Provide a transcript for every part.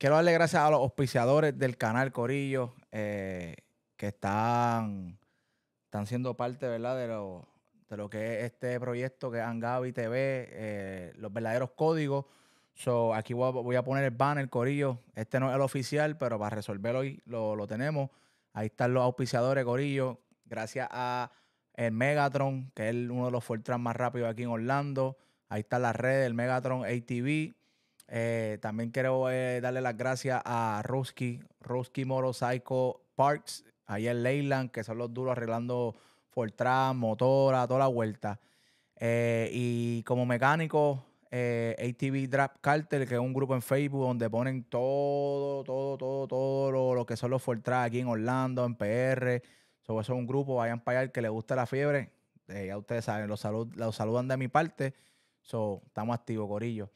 quiero darle gracias a los auspiciadores del canal Corillo eh, que están, están siendo parte, ¿verdad? De lo, de lo que es este proyecto que es Angavi TV, eh, los verdaderos códigos. So, aquí voy a, poner el banner, Corillo. Este no es el oficial, pero para resolverlo hoy lo, tenemos. Ahí están los auspiciadores, Corillo. Gracias a el Megatron, que es uno de los Fortran más rápidos aquí en Orlando. Ahí está la red, del Megatron ATV, eh, también quiero eh, darle las gracias a Rusky Ruski Motorcycle Parks ahí en Leyland, que son los duros arreglando Fortran, motora, toda la vuelta. Eh, y como mecánico, ATV Draft Carter, que es un grupo en Facebook donde ponen todo, todo, todo, todo lo, que son los Fortran aquí en Orlando, en PR. eso es un grupo, vayan para allá que les gusta la fiebre. ya ustedes saben, los, saludan de mi parte. So, estamos activos, Corillo.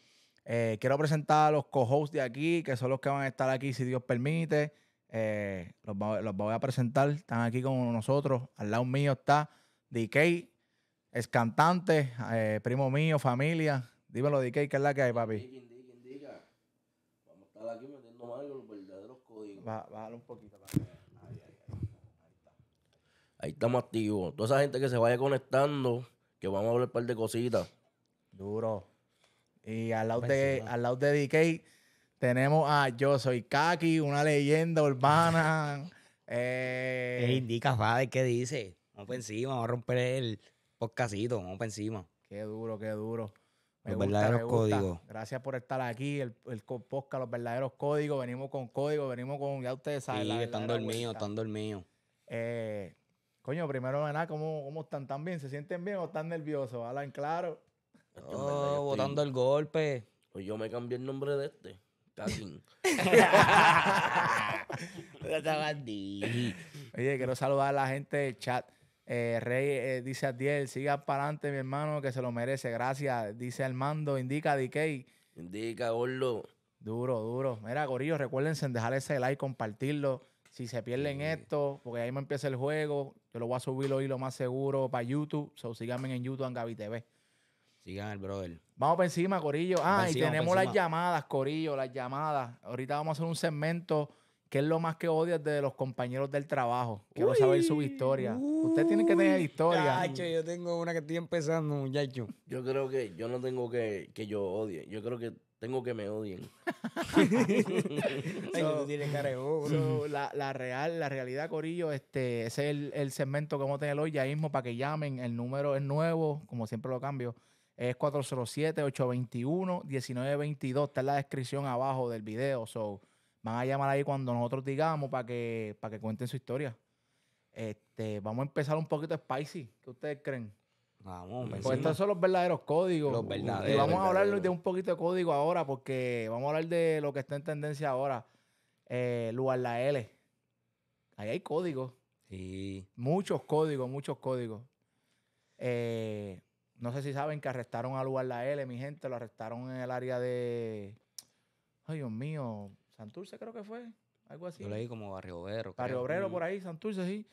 Eh, quiero presentar a los co-hosts de aquí, que son los que van a estar aquí si Dios permite. Eh, los, voy a presentar. Están aquí con nosotros. Al lado mío está DK, es cantante, eh, primo mío, familia. Dímelo, DK, ¿qué es la que hay, papi? Vamos a estar aquí metiendo los verdaderos códigos. un poquito, Ahí, ahí estamos activos. Toda esa gente que se vaya conectando, que vamos a hablar un par de cositas. Duro. Y al lado, de, al de DK tenemos a Yo Soy Kaki, una leyenda urbana. eh, ¿Qué indica, Fader? ¿Qué dice? Vamos para encima, vamos a romper el podcastito, vamos para encima. Qué duro, qué duro. los verdaderos códigos. Gracias por estar aquí, el, el podcast, los verdaderos códigos. Venimos con código, venimos con, ya ustedes saben. están dormidos, están eh, dormidos. coño, primero nada, ¿cómo, ¿cómo, están? ¿Están bien? ¿Se sienten bien o están nerviosos? Hablan claro. Oh, votando el golpe. Pues yo me cambié el nombre de este. Tatín. Oye, quiero saludar a la gente del chat. Eh, Rey eh, dice a Diel, siga para adelante, mi hermano, que se lo merece. Gracias. Dice Armando, indica DK. Indica, Orlo. Duro, duro. Mira, Gorillo, recuérdense dejar ese like, compartirlo. Si se pierden esto, porque ahí me empieza el juego, yo lo voy a subir hoy lo más seguro para YouTube. So, síganme en YouTube, en Gaby TV. Sigan al brother. Vamos para encima, Corillo. Ah, y tenemos las llamadas, Corillo, las llamadas. Ahorita vamos a hacer un segmento que es lo más que odias de los compañeros del trabajo. Quiero saber su historia. Usted tiene que tener historia. yo tengo una que estoy empezando, muchacho. Yo creo que yo no tengo que, que yo odie. Yo creo que tengo que me odien. la, real, la realidad, Corillo, este, ese es el, el segmento que vamos a tener hoy ya mismo para que llamen. El número es nuevo, como siempre lo cambio. Es 407-821-1922. Está en la descripción abajo del video. So, van a llamar ahí cuando nosotros digamos para que, para que cuenten su historia. Este, vamos a empezar un poquito spicy. ¿Qué ustedes creen? Vamos, Pues estos son los verdaderos códigos. Los verdaderos. vamos a hablar de un poquito de código ahora, porque vamos a hablar de lo que está en tendencia ahora. Eh, lugar la L. Ahí hay códigos. Sí. Muchos códigos, muchos códigos. Eh, no sé si saben que arrestaron a lugar la L, mi gente, lo arrestaron en el área de. Ay, Dios mío, Santurce creo que fue, algo así. Yo leí como Barrio Obrero. Barrio Obrero por ahí, Santurce, sí.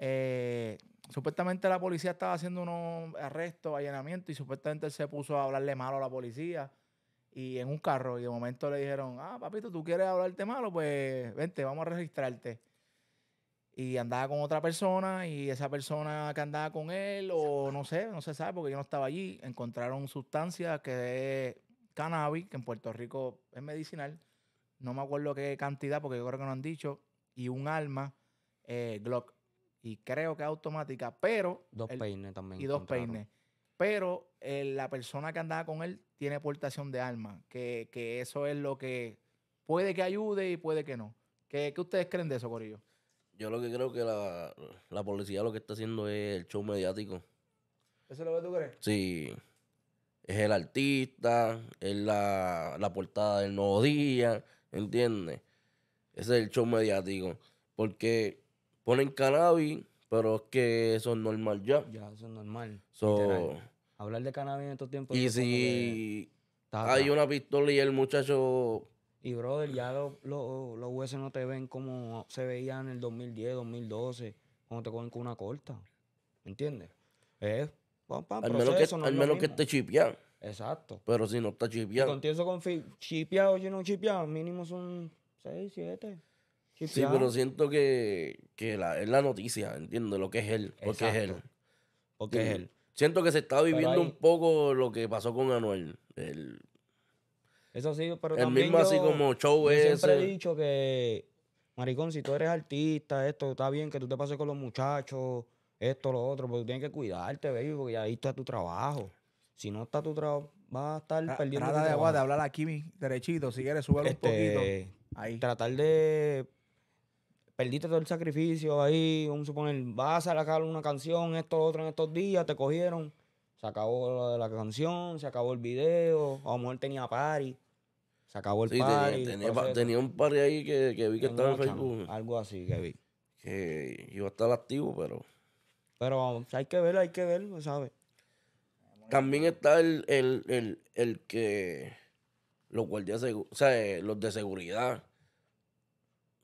Eh, supuestamente la policía estaba haciendo unos arrestos, allanamientos, y supuestamente él se puso a hablarle malo a la policía y en un carro. Y de momento le dijeron, ah, papito, tú quieres hablarte malo, pues vente, vamos a registrarte y andaba con otra persona y esa persona que andaba con él o no sé, no se sabe porque yo no estaba allí, encontraron sustancias que es cannabis, que en Puerto Rico es medicinal, no me acuerdo qué cantidad porque yo creo que no han dicho, y un alma, eh, Glock y creo que automática, pero... Dos peines también. Y dos peines. Pero eh, la persona que andaba con él tiene portación de alma, que, eso es lo que puede que ayude y puede que no. ¿Qué, ¿Qué ustedes creen de eso, Corillo? Yo lo que creo que la, policía lo que está haciendo es el show mediático. ¿Eso es lo que tú crees? Sí. Es el artista, es la, portada del nuevo día, ¿entiendes? Ese es el show mediático. Porque ponen cannabis, pero es que eso es normal ya. Ya, eso es normal. Hablar de cannabis en estos tiempos. Y si hay una pistola y el muchacho y, brother, ya los lo, no te ven como se veían en el 2010, 2012, cuando te cogen con una corta. ¿Me entiendes? Es, pam, al menos que, al menos que esté chipeado. Exacto. Pero si no está chipeado. Contienzo con chipeado o no chipeado, mínimo son 6, 7. Sí, pero siento que, que la, es la noticia, entiendo lo que es él. Porque Exacto. es él. es él. Siento que se está viviendo un poco lo que pasó con Anuel. El, eso sí, pero también así como show siempre he dicho que, maricón, si tú eres artista, esto está bien que tú te pases con los muchachos, esto, lo otro, pero tú tienes que cuidarte, baby, porque ahí está tu trabajo. Si no está tu trabajo, vas a estar perdiendo Nada de, agua de hablar aquí derechito, si quieres, súbelo un este, poquito. Tratar de perdiste todo el sacrificio ahí, vamos a suponer, vas a sacar una canción, esto, lo otro, en estos días, te cogieron, se acabó la, la canción, se acabó el video, a lo mejor tenía party, se acabó el sí, Tenía, tenía, un party ahí que, vi que estaba en Algo así que vi. Que iba a estar activo, pero. Pero vamos, hay que ver, hay que ver, ¿sabes? También está el, que. Los guardias, o sea, eh, los de seguridad.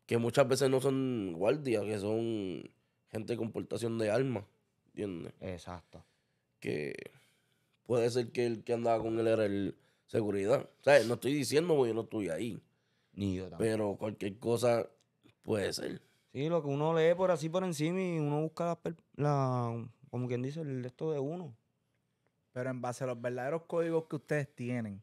Que muchas veces no son guardias, que son gente con portación de armas. ¿Entiendes? Exacto. Que puede ser que el que andaba con él era el, seguridad. O sea, No estoy diciendo, que yo no estoy ahí. Ni yo tampoco. Pero cualquier cosa puede ser. Sí, lo que uno lee por así por encima y uno busca la, la como quien dice, el esto de uno. Pero en base a los verdaderos códigos que ustedes tienen,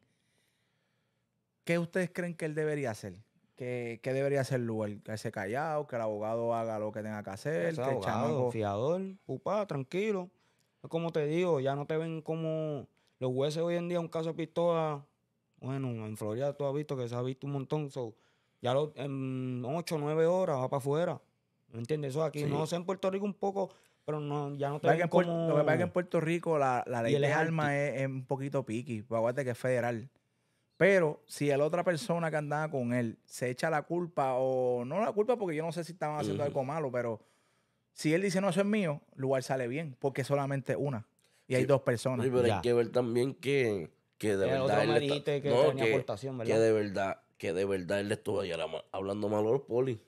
¿qué ustedes creen que él debería hacer? ¿Qué, debería hacer Luel? Que se callado, que el abogado haga lo que tenga que hacer, que el chamaco... fiador, tranquilo. Como te digo, ya no te ven como los jueces hoy en día, un caso de pistola, bueno, en Florida tú has visto que se ha visto un montón. ya lo, en 8, 9 horas va para afuera. ¿Me entiendes? Eso aquí, no sé, en Puerto Rico un poco, pero no, ya no te como... Lo que pasa es que en Puerto Rico la, ley de armas es, un poquito piqui, pues aguante que es federal. Pero si la otra persona que andaba con él se echa la culpa, o no la culpa porque yo no sé si estaban haciendo algo malo, pero si él dice, no, eso es mío, lugar sale bien, porque solamente una y hay dos personas. pero hay que ver también que, que de verdad. que, de verdad, que de verdad él estuvo hablando mal los polis.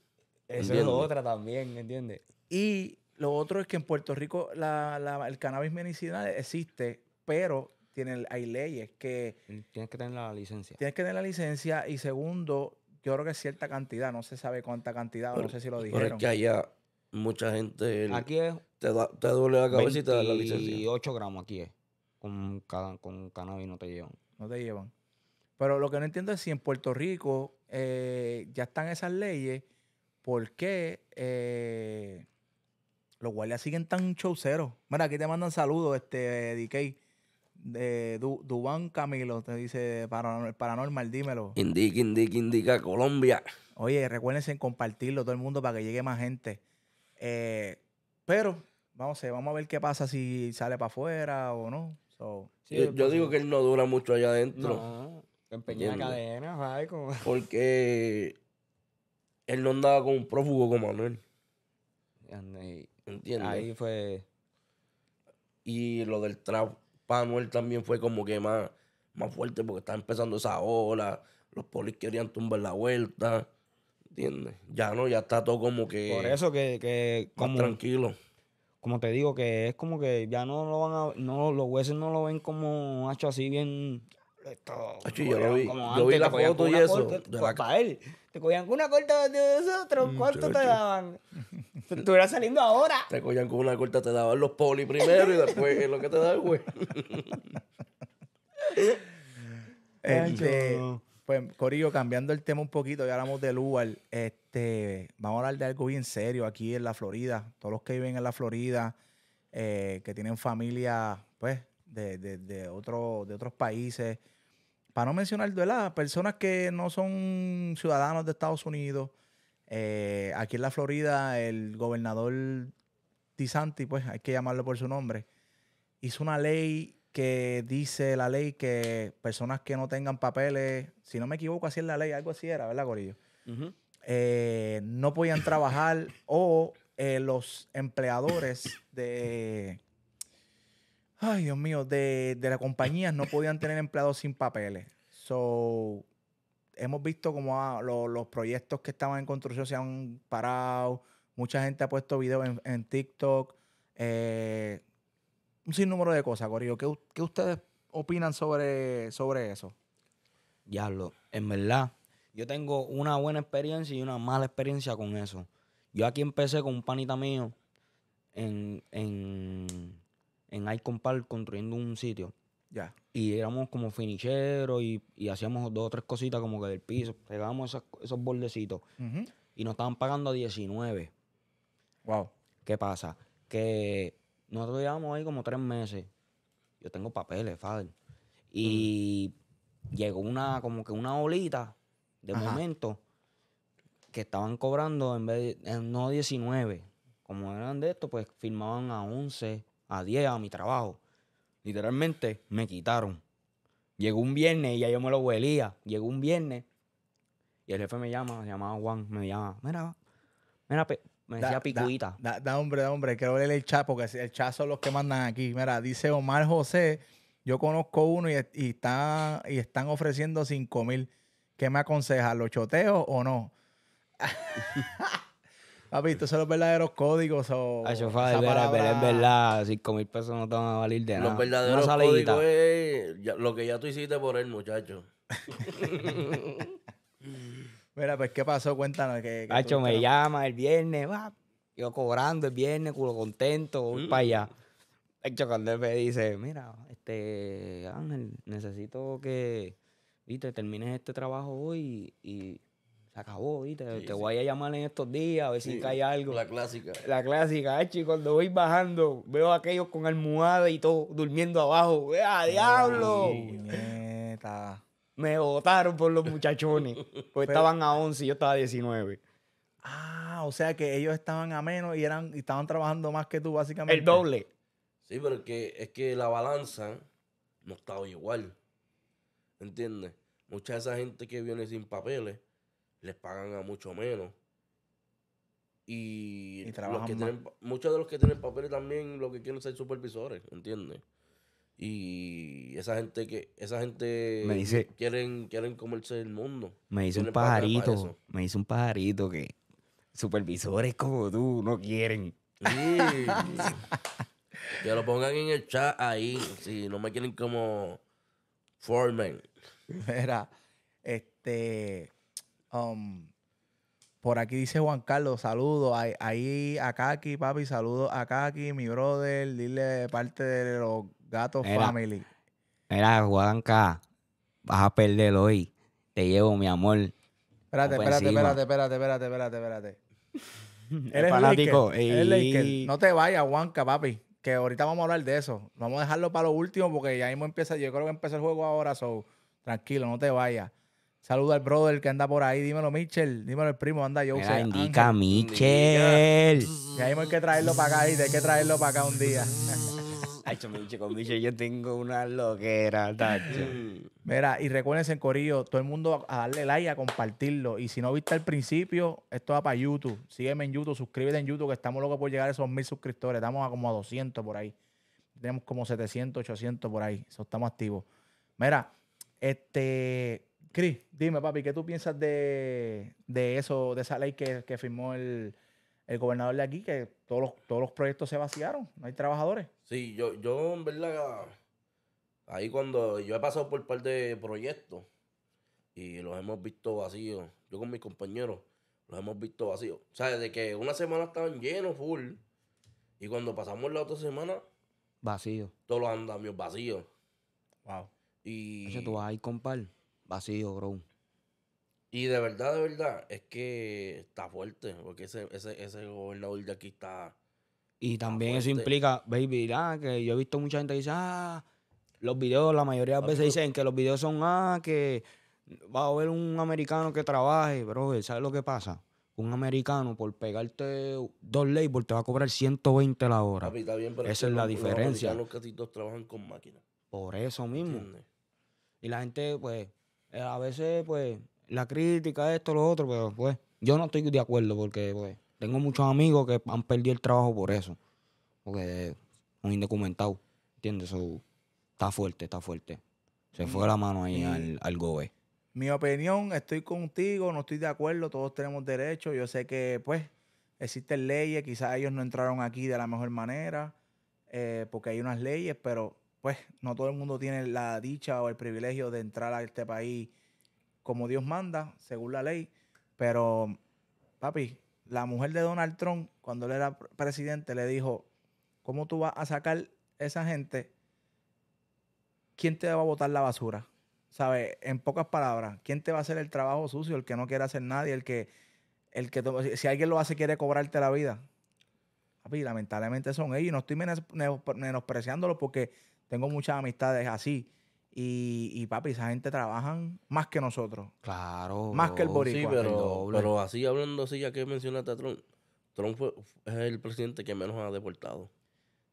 Eso es otra también, ¿entiendes? Y lo otro es que en Puerto Rico el cannabis medicinal existe, pero tiene, hay leyes que... Mm, tienes que tener la licencia. Tienes que tener la licencia y segundo, yo creo que cierta cantidad, no se sabe cuánta cantidad, no sé si lo dijeron. Pero es que allá mucha gente. Aquí es. Te, duele la cabeza y te da la licencia. Y 8 gramos aquí es. Con, con cannabis no te llevan. No te llevan. Pero lo que no entiendo es si en Puerto Rico eh, ya están esas leyes, ¿por qué eh, los guardias siguen tan chauceros? Mira, aquí te mandan saludos, este, De Dubán Camilo, te dice paranormal, dímelo. Indica, indica, indica Colombia. Oye, recuérdense en compartirlo todo el mundo para que llegue más gente. Eh, pero vamos a, vamos a ver qué pasa si sale para afuera o no. yo, pues digo que él no dura mucho allá adentro. cadena, Porque él no andaba con un prófugo como Manuel. Ahí fue. Y lo del trap para Manuel también fue como que más, más fuerte porque estaba empezando esa ola. Los polis querían tumbar la vuelta. ¿Entiendes? Ya no, ya está todo como que. Por eso que. que tranquilo. Como te digo, que es como que ya no lo van a. No, los jueces no lo ven como hecho así bien. Esto, yo lo vi. yo vi la foto y eso. Pues, Para él. Te cogían con una corta de nosotros. Mm, ¿Cuánto te daban? Te estuvieras saliendo ahora. Te cogían con una corta, te daban los poli primero y después lo que te da el güey. este, pues, Corillo, cambiando el tema un poquito, ya hablamos del lugar, Este, vamos a hablar de algo bien serio aquí en la Florida. Todos los que viven en la Florida, eh, que tienen familia, pues, de, de, de, otro, de otros países. Para no mencionar de las personas que no son ciudadanos de Estados Unidos, eh, aquí en la Florida, el gobernador Tisanti, pues hay que llamarlo por su nombre, hizo una ley que dice la ley que personas que no tengan papeles, si no me equivoco, así es la ley, algo así era, ¿verdad, Corillo? Eh, no podían trabajar o eh, los empleadores de... Ay, Dios mío, de, de las compañías no podían tener empleados sin papeles. So, hemos visto como ah, los proyectos que estaban en construcción se han parado. Mucha gente ha puesto videos en, en TikTok. Eh, un sinnúmero de cosas, Corillo. ¿Qué, ustedes opinan sobre, sobre eso? Diablo, en verdad, yo tengo una buena experiencia y una mala experiencia con eso. Yo aquí empecé con un panita mío en, en, Icon construyendo un sitio. Ya. Y éramos como finicheros y, hacíamos dos o tres cositas como que del piso, pegábamos esos, esos bordecitos. Y nos estaban pagando a 19. Wow. ¿Qué pasa? Que nosotros llevamos ahí como tres meses. Yo tengo papeles, Fader. Y llegó una, como que una olita de momento que estaban cobrando en vez de, eh, no 19. Como eran de esto, pues firmaban a 11, a 10 a mi trabajo. Literalmente me quitaron. Llegó un viernes y ya yo me lo huelía. Llegó un viernes y el jefe me llama, me llamaba Juan, me llama, mira, mira, me decía da, picuita. Da, hombre, da, hombre, quiero leer el chat porque el chat son los que mandan aquí. Mira, dice Omar José, yo conozco uno y, está, y están ofreciendo 5 mil. ¿Qué me aconseja? ¿Los choteos o no? Papi, visto son los verdaderos códigos o... Ah, eso fue de verdad, 5 mil pesos no te van a valer de nada. Los verdaderos códigos es lo que ya tú hiciste por él, muchacho. Mira, pues, ¿qué pasó? Cuéntanos. Que, me llama el viernes, va. Yo cobrando el viernes, culo contento, voy para mm. allá. Hacho, cuando él me dice, mira, este, Ángel, necesito que, viste, termines este trabajo hoy y, se acabó, ¿viste? te voy a llamar en estos días a ver si cae algo. La clásica. La clásica, hecho, y cuando voy bajando, veo a aquellos con almohada y todo durmiendo abajo. ¡Ah, diablo! Me votaron por los muchachones. Pues estaban a 11 y yo estaba a 19. Ah, o sea que ellos estaban a menos y eran estaban trabajando más que tú, básicamente. El doble. Sí, pero es que, la balanza no estaba igual. ¿Entiendes? Mucha de esa gente que viene sin papeles les pagan a mucho menos. Y, trabajan muchos de los que tienen papeles también lo que quieren ser supervisores, ¿entiendes? Y esa gente que, esa gente me dice, quieren, quieren comerse el mundo. Me dice un pajarito, me dice un pajarito que supervisores como tú no quieren. ya que lo pongan en el chat ahí, si no me quieren como foreman. Mira, este um, por aquí dice Juan Carlos, saludos. Ahí, ahí a Kaki, papi, saludos a Kaki, mi brother. Dile parte de los Gato Family. Mira, Juanca, vas a perder hoy. Te llevo, mi amor. Espérate, espérate, espérate, espérate, espérate, espérate, espérate. No te vayas, Juanca, papi. Que ahorita vamos a hablar de eso. Vamos a dejarlo para lo último porque ya mismo empieza. Yo creo que empieza el juego ahora, so tranquilo, no te vayas. Saluda al brother que anda por ahí. Dímelo, Michel. Dímelo, el primo. Anda, yo. Mira, indica, Michel. Ya ahí hay que traerlo para acá, y hay que traerlo para acá un día. yo tengo una loquera, mm. Mira, y recuérdense, Corillo, todo el mundo a darle like, a compartirlo. Y si no viste al principio, esto va para YouTube. Sígueme en YouTube, suscríbete en YouTube, que estamos locos por llegar a esos mil suscriptores. Estamos a como a 200 por ahí. Tenemos como 700, 800 por ahí. Eso estamos activos. Mira, este... Cris, dime, papi, ¿qué tú piensas de, de eso, de esa ley que, que firmó el, el gobernador de aquí, que todos todos los proyectos se vaciaron, no hay trabajadores. Sí, yo, yo en verdad, ahí cuando yo he pasado por un par de proyectos y los hemos visto vacíos, yo con mis compañeros los hemos visto vacíos. O sea, desde que una semana estaban llenos, full, y cuando pasamos la otra semana... Vacío. Todos los andamios vacíos. Wow. Y... Eso tú vas ahí vacío, bro. Y de verdad, de verdad, es que está fuerte, porque ese, ese, ese gobernador de aquí está y también eso implica, baby, que yo he visto mucha gente que dice, ah, los videos, la mayoría de las veces dicen que los videos son, ah, que va a haber un americano que trabaje, pero ¿sabes lo que pasa? Un americano por pegarte dos labels te va a cobrar 120 la hora. Esa es la diferencia. Los trabajan con máquinas. Por eso mismo. Y la gente, pues, eh, a veces, pues, la crítica, esto, lo otro, pero pues, yo no estoy de acuerdo porque, pues, tengo muchos amigos que han perdido el trabajo por eso. Porque son indocumentados. ¿Entiendes? Eso está fuerte, está fuerte. Se fue la mano ahí al, al Mi opinión, estoy contigo, no estoy de acuerdo, todos tenemos derecho. Yo sé que, pues, existen leyes, quizás ellos no entraron aquí de la mejor manera, eh, porque hay unas leyes, pero, pues, no todo el mundo tiene la dicha o el privilegio de entrar a este país como Dios manda, según la ley. Pero, papi, la mujer de Donald Trump, cuando él era presidente, le dijo, ¿cómo tú vas a sacar esa gente? ¿Quién te va a botar la basura? ¿Sabes? En pocas palabras, ¿quién te va a hacer el trabajo sucio? El que no quiere hacer nadie, el que, el que si alguien lo hace quiere cobrarte la vida. Y lamentablemente son ellos. no estoy menospreciándolo porque tengo muchas amistades así y, y, papi, esa gente trabajan más que nosotros. Claro. Más que el boricua. Sí, pero, así hablando así, ya que mencionaste a Trump, Trump fue, es el presidente que menos ha deportado.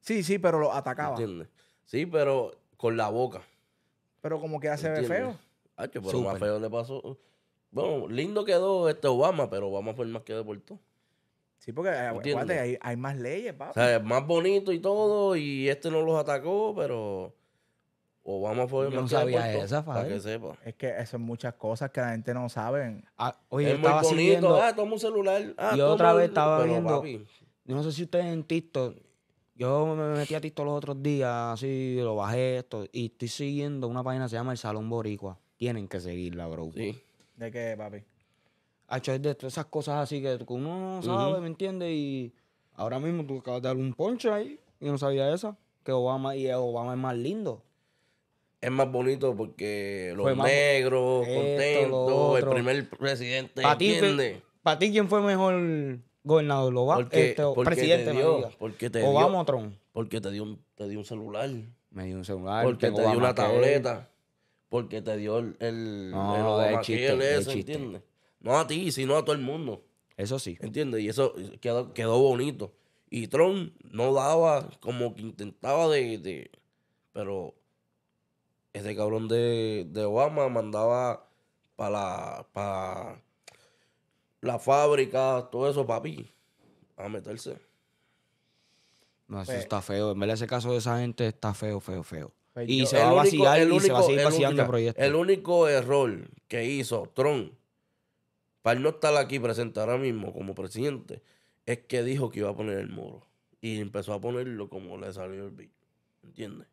Sí, sí, pero lo atacaba. ¿Entiendes? Sí, pero con la boca. Pero como que hace se feo. pero más feo le pasó. Bueno, lindo quedó este Obama, pero Obama fue el más que deportó. Sí, porque eh, hay, hay, más leyes, papi. O sea, más bonito y todo, y este no los atacó, pero vamos no sabía esa, Es que eso son muchas cosas que la gente no sabe. oye, Siguiendo... celular. yo otra vez estaba viendo... no sé si ustedes en TikTok... Yo me metí a TikTok los otros días, así, lo bajé esto. Y estoy siguiendo una página se llama El Salón Boricua. Tienen que seguirla, bro. ¿De qué, papi? de esas cosas así que uno no sabe, ¿me entiendes? Y ahora mismo tú acabas de dar un ponche ahí. Yo no sabía esa. Que Obama y Obama es más lindo es más bonito porque los negros, contentos, el primer presidente. ¿Para ti, quién fue mejor gobernador? ¿Lo va? presidente, porque te Obama Trump. Porque te dio, un, celular. Me dio un celular. Porque te dio una tableta. Porque te dio el. no, No a ti, sino a todo el mundo. Eso sí. ¿Entiendes? Y eso quedó, bonito. Y Trump no daba, como que intentaba de, de pero ese cabrón de, Obama mandaba para la, la fábrica, todo eso, papi, a meterse. No, eso pues está feo. En vez de ese caso de esa gente está feo, feo, feo. Pues y, se va a vaciar y se el proyecto. El único error que hizo Trump para no estar aquí presente ahora mismo como presidente es que dijo que iba a poner el muro. Y empezó a ponerlo como le salió el bicho. ¿Entiendes?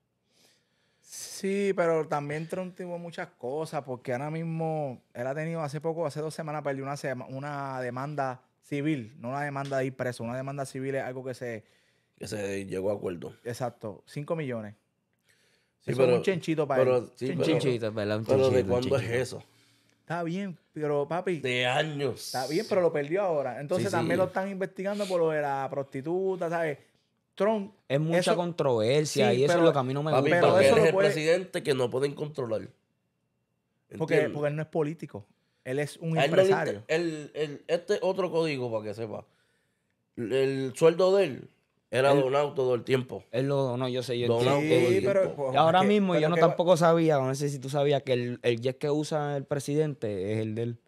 Sí, pero también Trump tuvo muchas cosas, porque ahora mismo él ha tenido hace poco, hace dos semanas, perdió una, una demanda civil, no una demanda de ir preso, una demanda civil es algo que se. Que se llegó a acuerdo. Exacto, 5 millones. Sí, eso pero, es un chenchito para pero, Sí, pero, pero ¿de cuándo es eso? Está bien, pero papi. De años. Está bien, pero lo perdió ahora. Entonces también lo están investigando por lo de la prostituta, ¿sabes? Trump. Es mucha controversia y eso es lo que a mí no me gusta. es el presidente que no pueden controlar. Porque, porque, él no es político. Él es un empresario. el, este otro código, para que sepa. El, sueldo de él era donado todo el tiempo. Él lo donó, yo sé. Yo donado todo el tiempo. Pues, ahora mismo yo no tampoco sabía, no sé si tú sabías que el, el jet que usa el presidente es el del él.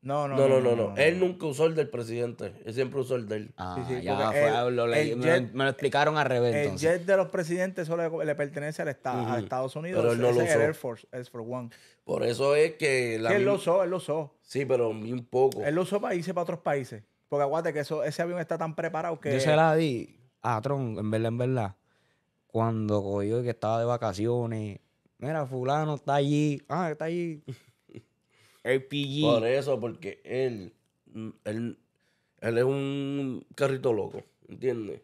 No no no, no, Él nunca usó el del presidente. Él siempre usó el de Ah, me, lo, explicaron al revés. El jet de los presidentes solo le, pertenece al Estado, a Estados Unidos. Pero él no lo usó. Air Force, One. Por eso es que... La él lo usó, él lo usó. Sí, pero un poco. Él lo usó para para otros países. Porque aguante que eso, ese avión está tan preparado que... Yo se la di a Tron, en verdad, en verdad. Cuando cogió que estaba de vacaciones. Mira, fulano está allí. Ah, está allí. Por eso, porque él, él, él es un carrito loco, ¿entiendes?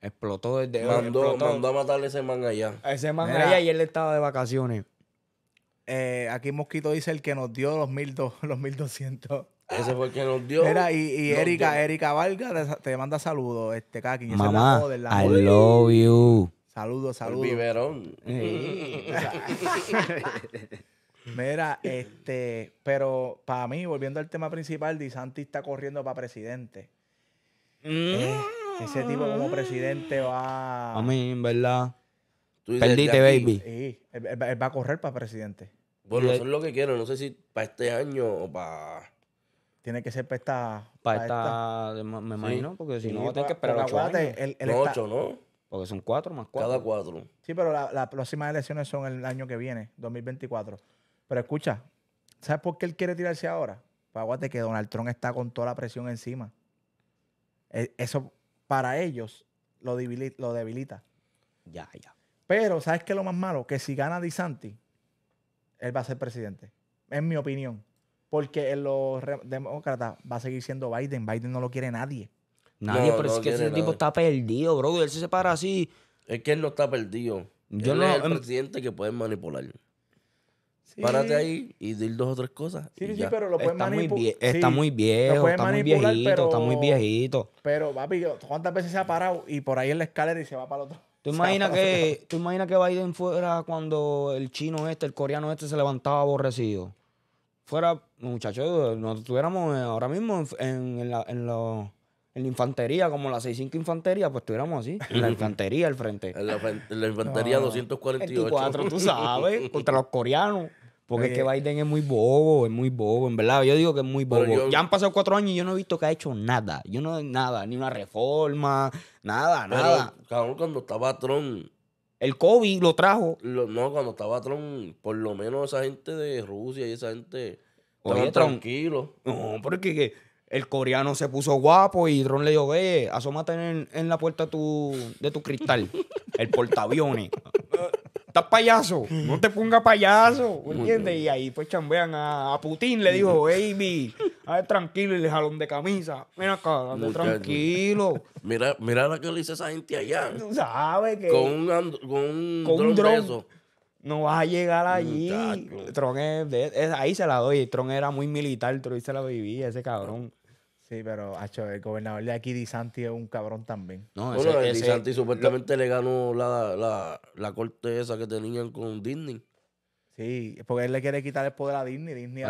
Explotó desde mandó, mandó a matarle a ese man allá. A ese man allá y él estaba de vacaciones. Eh, aquí Mosquito dice el que nos dio los, 1200. Ese fue el que nos dio. y, y Erika, Erika Vargas te, manda saludos, este Kaki. Mamá, la I love you. Saludos, saludos. El biberón. Mira, este, pero para mí, volviendo al tema principal, Di está corriendo para presidente. Eh, ese tipo como presidente va. A mí, en verdad. Perdite, baby. Sí, él, va a correr para presidente. Bueno, eso es lo que quiero. No sé si para este año o para. Tiene que ser para esta. Para, esta, me imagino, porque si no, tengo que esperar ocho no, ocho, ¿no? Porque son cuatro más cuatro. Cada cuatro. Sí, pero las próximas elecciones son el año que viene, 2024. Pero escucha, ¿sabes por qué él quiere tirarse ahora? Pues aguante que Donald Trump está con toda la presión encima. E, eso para ellos lo debilita. Ya, ya. Pero, ¿sabes qué es lo más malo? Que si gana disanti él va a ser presidente. Es mi opinión. Porque los demócratas va a seguir siendo Biden. Biden no lo quiere nadie. Nadie, pero es que ese tipo está perdido, bro. él se separa así. Es que él no está perdido. Yo no, es el presidente que pueden manipular. Párate ahí y dil dos o tres cosas. Sí, sí, pero lo puedes está está muy viejo, está muy viejito, está muy viejito. Pero, papi, ¿cuántas veces se ha parado y por ahí en la escalera y se va para el otro? ¿Tú imaginas, que, ¿Tú que Biden fuera cuando el chino este, el coreano este se levantaba aborrecido? Fuera, muchachos, nosotros estuviéramos eh, ahora mismo en, la, en la infantería, como la 65 infantería, pues estuviéramos así. En la infantería, al frente. En la, infantería 248. Ah, tú sabes, contra los coreanos. Porque es que eh. Biden es muy bobo, es muy bobo, en verdad. Yo digo que es muy bobo. Ya han pasado cuatro años y yo no he visto que ha hecho nada. Yo no, nada, ni una reforma, nada, nada. Cabrón, cuando estaba Trump. El COVID lo trajo. no, cuando estaba Trump, por lo menos esa gente de Rusia y esa gente. Oye, tranquilo. No, porque. Que, el coreano se puso guapo y Tron le dijo, ve, asómate en, la puerta de tu cristal, el portaaviones. Estás payaso, no te ponga payaso, ¿entiendes? Y ahí pues chambean a, Putin, le dijo, baby, a tranquilo, el jalón de camisa, mira acá, tranquilo. Mira, mira la que le dice esa gente allá. Tú sabes que... Con un, con un, dron. no vas a llegar allí. Tron es ahí se la doy. Tron era muy militar, Tron se la vivía, ese cabrón. Sí, pero el gobernador de aquí, Di Santi, es un cabrón también. No, bueno, Di supuestamente le ganó la, la, la corte que tenían con Disney. Sí, porque él le quiere quitar el poder a Disney. Disney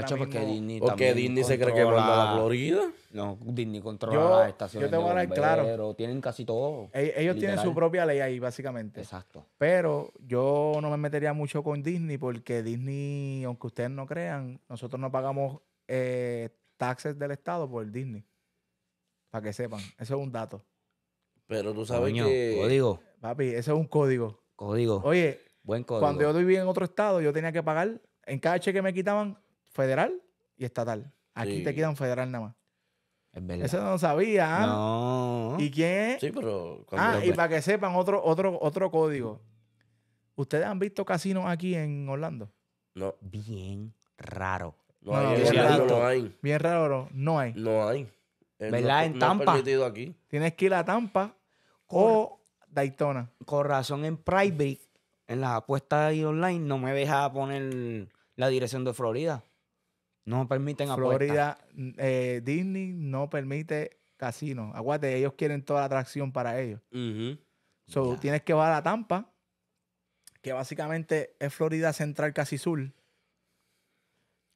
qué Disney, se cree que manda la Florida. No, Disney controla yo, las estaciones. Yo te voy a Tienen casi todo. Ellos, tienen su propia ley ahí, básicamente. Exacto. Pero yo no me metería mucho con Disney porque Disney, aunque ustedes no crean, nosotros no pagamos eh, taxes del Estado por Disney. Para que sepan. Eso es un dato. Pero tú sabes Código. Papi, eso es un código. Código. Oye, Buen código. cuando yo vivía en otro estado, yo tenía que pagar, en cada cheque me quitaban federal y estatal. Aquí te quitan federal nada más. Eso no sabía. ¿ah? No. ¿Y quién es? Sí, pero... Ah, y para que sepan, otro, otro, otro código. ¿Ustedes han visto casinos aquí en Orlando? No, Bien raro. no, hay, Bien raro, No hay. No hay. Eh, ¿Verdad? en Tampa. aquí. Tienes que ir a Tampa o Daytona. Con razón en Private, en las apuestas ahí online, no me deja poner la dirección de Florida. No permiten Florida, Florida, eh, Disney no permite casino. Aguante, ellos quieren toda la atracción para ellos. tienes que ir a Tampa, que básicamente es Florida Central casi sur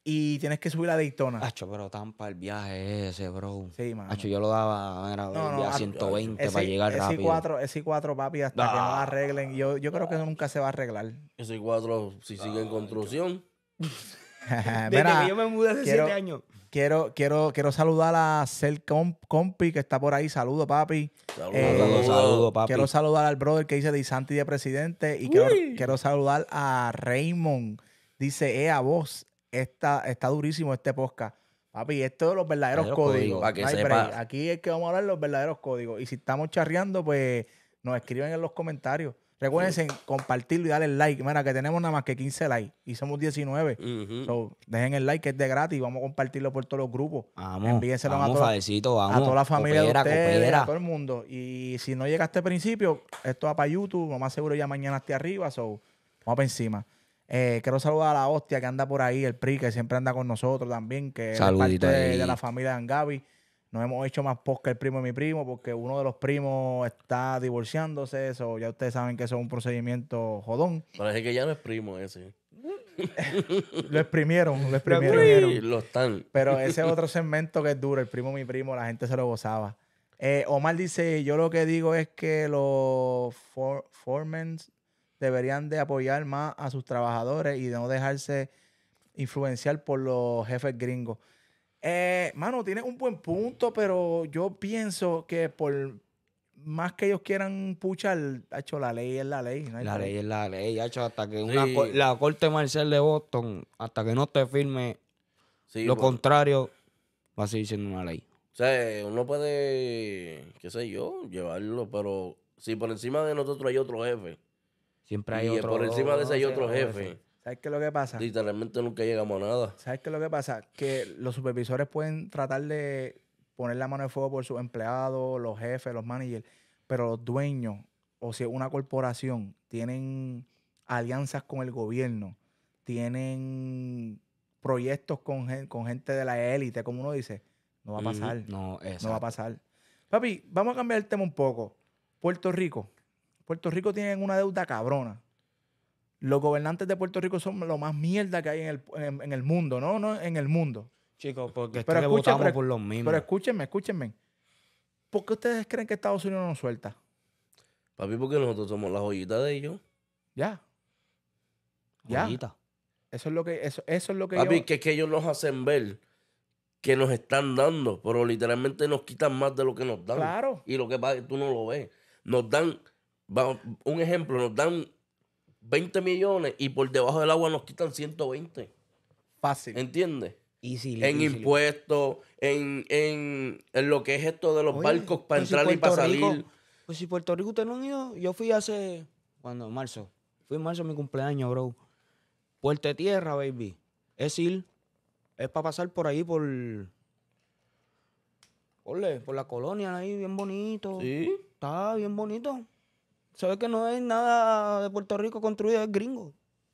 y tienes que subir a Daytona. Hacho, pero Tampa, el viaje ese, bro. Sí, man. Hacho, yo lo daba, era a 120 para llegar ese rápido. Ese ese cuatro papi, hasta que no ah. arreglen. Yo, yo creo que nunca se va a arreglar. Ese cuatro si sigue en ah, construcción. Desde Mira, que yo me mudé hace 7 años. Quiero, quiero, quiero saludar a Cel Compi que está por ahí. Saludo, papi. Saludos, saludo, eh, saludo, papi. Quiero saludar al brother que dice de Santi de presidente. Y quiero, quiero, saludar a Raymond. Dice, eh, a vos, está, está durísimo este podcast. Papi, esto de los verdaderos códigos. Aquí es que vamos a hablar los verdaderos códigos. Y si estamos charreando, pues nos escriben en los comentarios. Recuerden compartirlo y darle like. Mira, que tenemos nada más que 15 likes y somos 19. dejen el like, que es de gratis. Vamos a compartirlo por todos los grupos. Envíenselo a, toda, a toda la familia de ustedes, a todo el mundo. Y si no llegaste a este principio, esto va para YouTube. Lo más seguro ya mañana esté arriba. So, vamos para encima. Eh, quiero saludar a la hostia que anda por ahí, el PRI, que siempre anda con nosotros también, que es parte de, la familia de Angabi. nos hemos hecho más post que el primo y mi primo, porque uno de los primos está divorciándose, eso ya ustedes saben que eso es un procedimiento jodón. Parece que ya no es primo ese. lo exprimieron, lo exprimieron. lo están. Pero ese es otro segmento que es duro, el primo mi primo, la gente se lo gozaba. Eh, Omar dice, yo lo que digo es que los foremen deberían de apoyar más a sus trabajadores y no dejarse influenciar por los jefes gringos. Eh, mano, tiene un buen punto, pero yo pienso que por más que ellos quieran puchar, ha hecho la ley es la ley. la ley es la ley, ha hecho hasta que la corte marcial de Boston, hasta que no te firme lo pues. contrario, va a seguir siendo una ley. O sea, uno puede, qué sé yo, llevarlo, pero si por encima de nosotros hay otro jefe, Siempre hay y por encima de ese hay otro jefe. ¿Sabes qué es lo que pasa? Literalmente nunca llegamos a nada. ¿Sabes qué es lo que pasa? Que los supervisores pueden tratar de poner la mano de fuego por sus empleados, los jefes, los managers, pero los dueños, o si sea, una corporación, tienen alianzas con el gobierno, tienen proyectos con, con gente de la élite, como uno dice, no va a pasar. no, eso. No va a pasar. Papi, vamos a cambiar el tema un poco. Puerto Rico. Puerto Rico tiene una deuda cabrona. Los gobernantes de Puerto Rico son lo más mierda que hay en el, mundo, ¿no? no en el mundo. Chicos, porque es que votamos por los mismos. Pero escúchenme, escúchenme. ¿Por qué ustedes creen que Estados Unidos nos suelta? Papi, porque nosotros somos la joyita de ellos. Ya. Joyita. Eso es lo que, eso, es lo que. Papi, que es que ellos nos hacen ver que nos están dando, pero literalmente nos quitan más de lo que nos dan. Claro. Y lo que pasa es que tú no lo ves. Nos dan un ejemplo, nos dan 20 millones y por debajo del agua nos quitan 120. Fácil. ¿Entiendes? en impuestos, en, en, en, lo que es esto de los barcos para entrar y para salir. Pues si Puerto Rico usted no ha ido yo fui hace, cuando, marzo, fui en marzo mi cumpleaños, bro. Puerto Tierra, baby. Es ir, es para pasar por ahí, por... Ole, por la colonia ahí, bien bonito. Sí. Está bien bonito. Sabes que no hay nada de Puerto Rico construido, es gringo.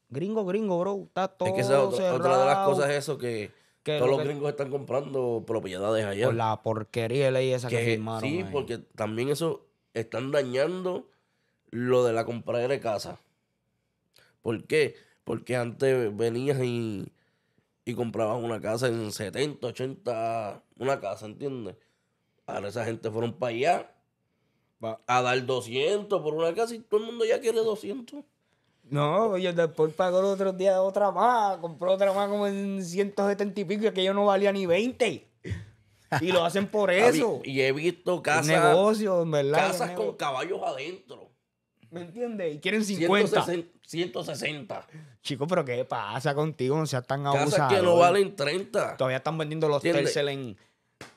Gringo, gringo, bro. Está todo. Es que esa otra, otra de las cosas es eso que. Todos los gringos están comprando propiedades allá. Por la porquería de ley esa que, firmaron. Sí, porque también eso están dañando lo de la compra de casa. ¿Por qué? Porque antes venías y, y comprabas una casa en 70, 80, una casa, ¿entiendes? Ahora esa gente fueron para allá a dar 200 por una casa y todo el mundo ya quiere 200. No, y después pagó el otro día otra más, compró otra más como en 170 y pico, y aquello no valía ni 20. Y lo hacen por eso. y he visto casas. Negocios, ¿verdad? Casas con caballos adentro. ¿Me entiendes? Y quieren 50. 160. Chicos, pero ¿qué pasa contigo? No seas tan abusado. Casas que no valen 30. Todavía están vendiendo los terceles en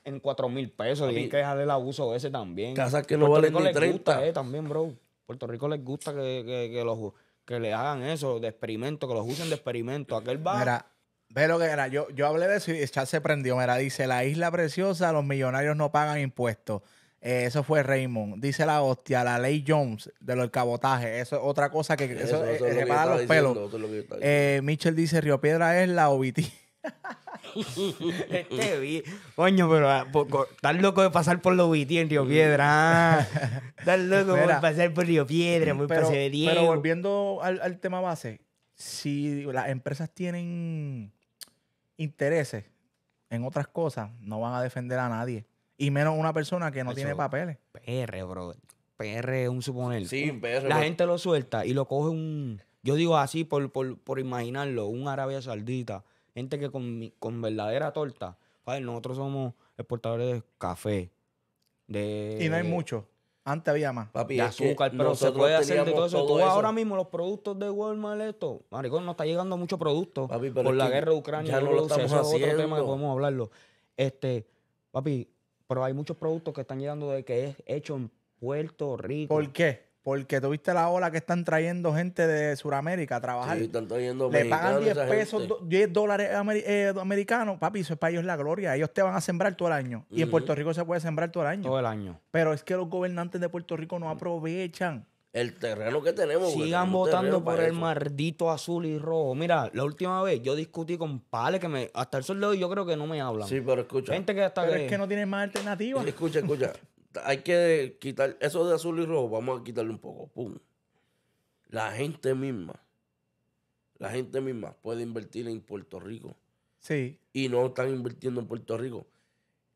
en cuatro mil pesos. Tienen que dejar el abuso ese también. Casas que no ni 30. también, bro. Puerto Rico les gusta que, los, que le hagan eso de experimento, que los usen de experimento. Aquel bar... Mira, ve lo que era. Yo, yo hablé de eso y chat se prendió. Mira, dice, la isla preciosa, los millonarios no pagan impuestos. Eh, eso fue Raymond. Dice la hostia, la ley Jones de los cabotajes. cabotaje. Eso es otra cosa que, eso, los pelos. Eh, dice, Río Piedra es la OBT. este coño, pero estás ah, loco de pasar por los BT en Río mm. Piedra. Estás ah. loco de pasar por Río Piedra, muy pero, pero volviendo al, al, tema base, si las empresas tienen intereses en otras cosas, no van a defender a nadie. Y menos una persona que no tiene papeles. PR, bro, PR es un suponer. Sí, La gente lo suelta y lo coge un. Yo digo así por, por, por imaginarlo, un Arabia Saudita gente que con, verdadera torta, nosotros somos exportadores de café. De, y no hay mucho. Antes había más. Papi, de azúcar, pero se puede hacer de todo eso. ahora mismo los productos de Walmart, esto, maricón, no está llegando mucho producto por la guerra de Ucrania. Ya no lo estamos eso es otro tema que podemos hablarlo. Este, papi, pero hay muchos productos que están llegando de que es hecho en Puerto Rico. ¿Por qué? Porque tuviste la ola que están trayendo gente de Sudamérica a trabajar. Sí, pagan 10 pesos, 10 dólares eh, americanos. Papi, eso es para ellos la gloria. Ellos te van a sembrar todo el año. Y en Puerto Rico se puede sembrar todo el año. Todo el año. Pero es que los gobernantes de Puerto Rico no aprovechan. El terreno que tenemos. Sigan votando por el maldito azul y rojo. Mira, la última vez yo discutí con Pale que me, hasta el sol de hoy yo creo que no me hablan. Sí, pero escucha. Gente que hasta que... no tienes más alternativas. Escucha, escucha. hay que quitar eso de azul y rojo, vamos a quitarle un poco. Pum. La gente misma, la gente misma puede invertir en Puerto Rico. Sí. Y no están invirtiendo en Puerto Rico.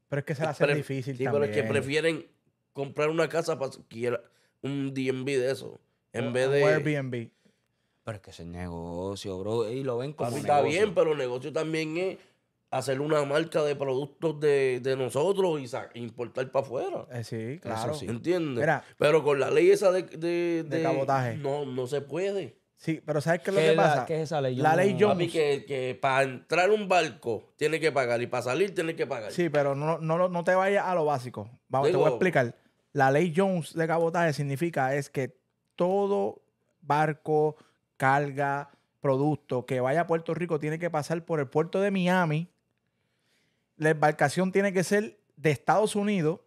Pero es que se hace difícil también. Pero es que prefieren comprar una casa para un DMV de eso. En vez de. Airbnb. Pero es que es negocio, bro. Y lo ven como. está bien, pero el negocio también es hacer una marca de productos de, nosotros y importar para afuera. Eh, sí, claro. Pero con la ley esa de, cabotaje. No, no se puede. Sí, pero ¿sabes qué es lo que pasa? La, ¿Qué es ley? La ley Jones. que, que, para entrar un barco tiene que pagar y para salir tiene que pagar. Sí, pero no, no, no te vayas a lo básico. Vamos, te voy a explicar. La ley Jones de cabotaje significa es que todo barco, carga, producto que vaya a Puerto Rico tiene que pasar por el puerto de Miami la embarcación tiene que ser de Estados Unidos,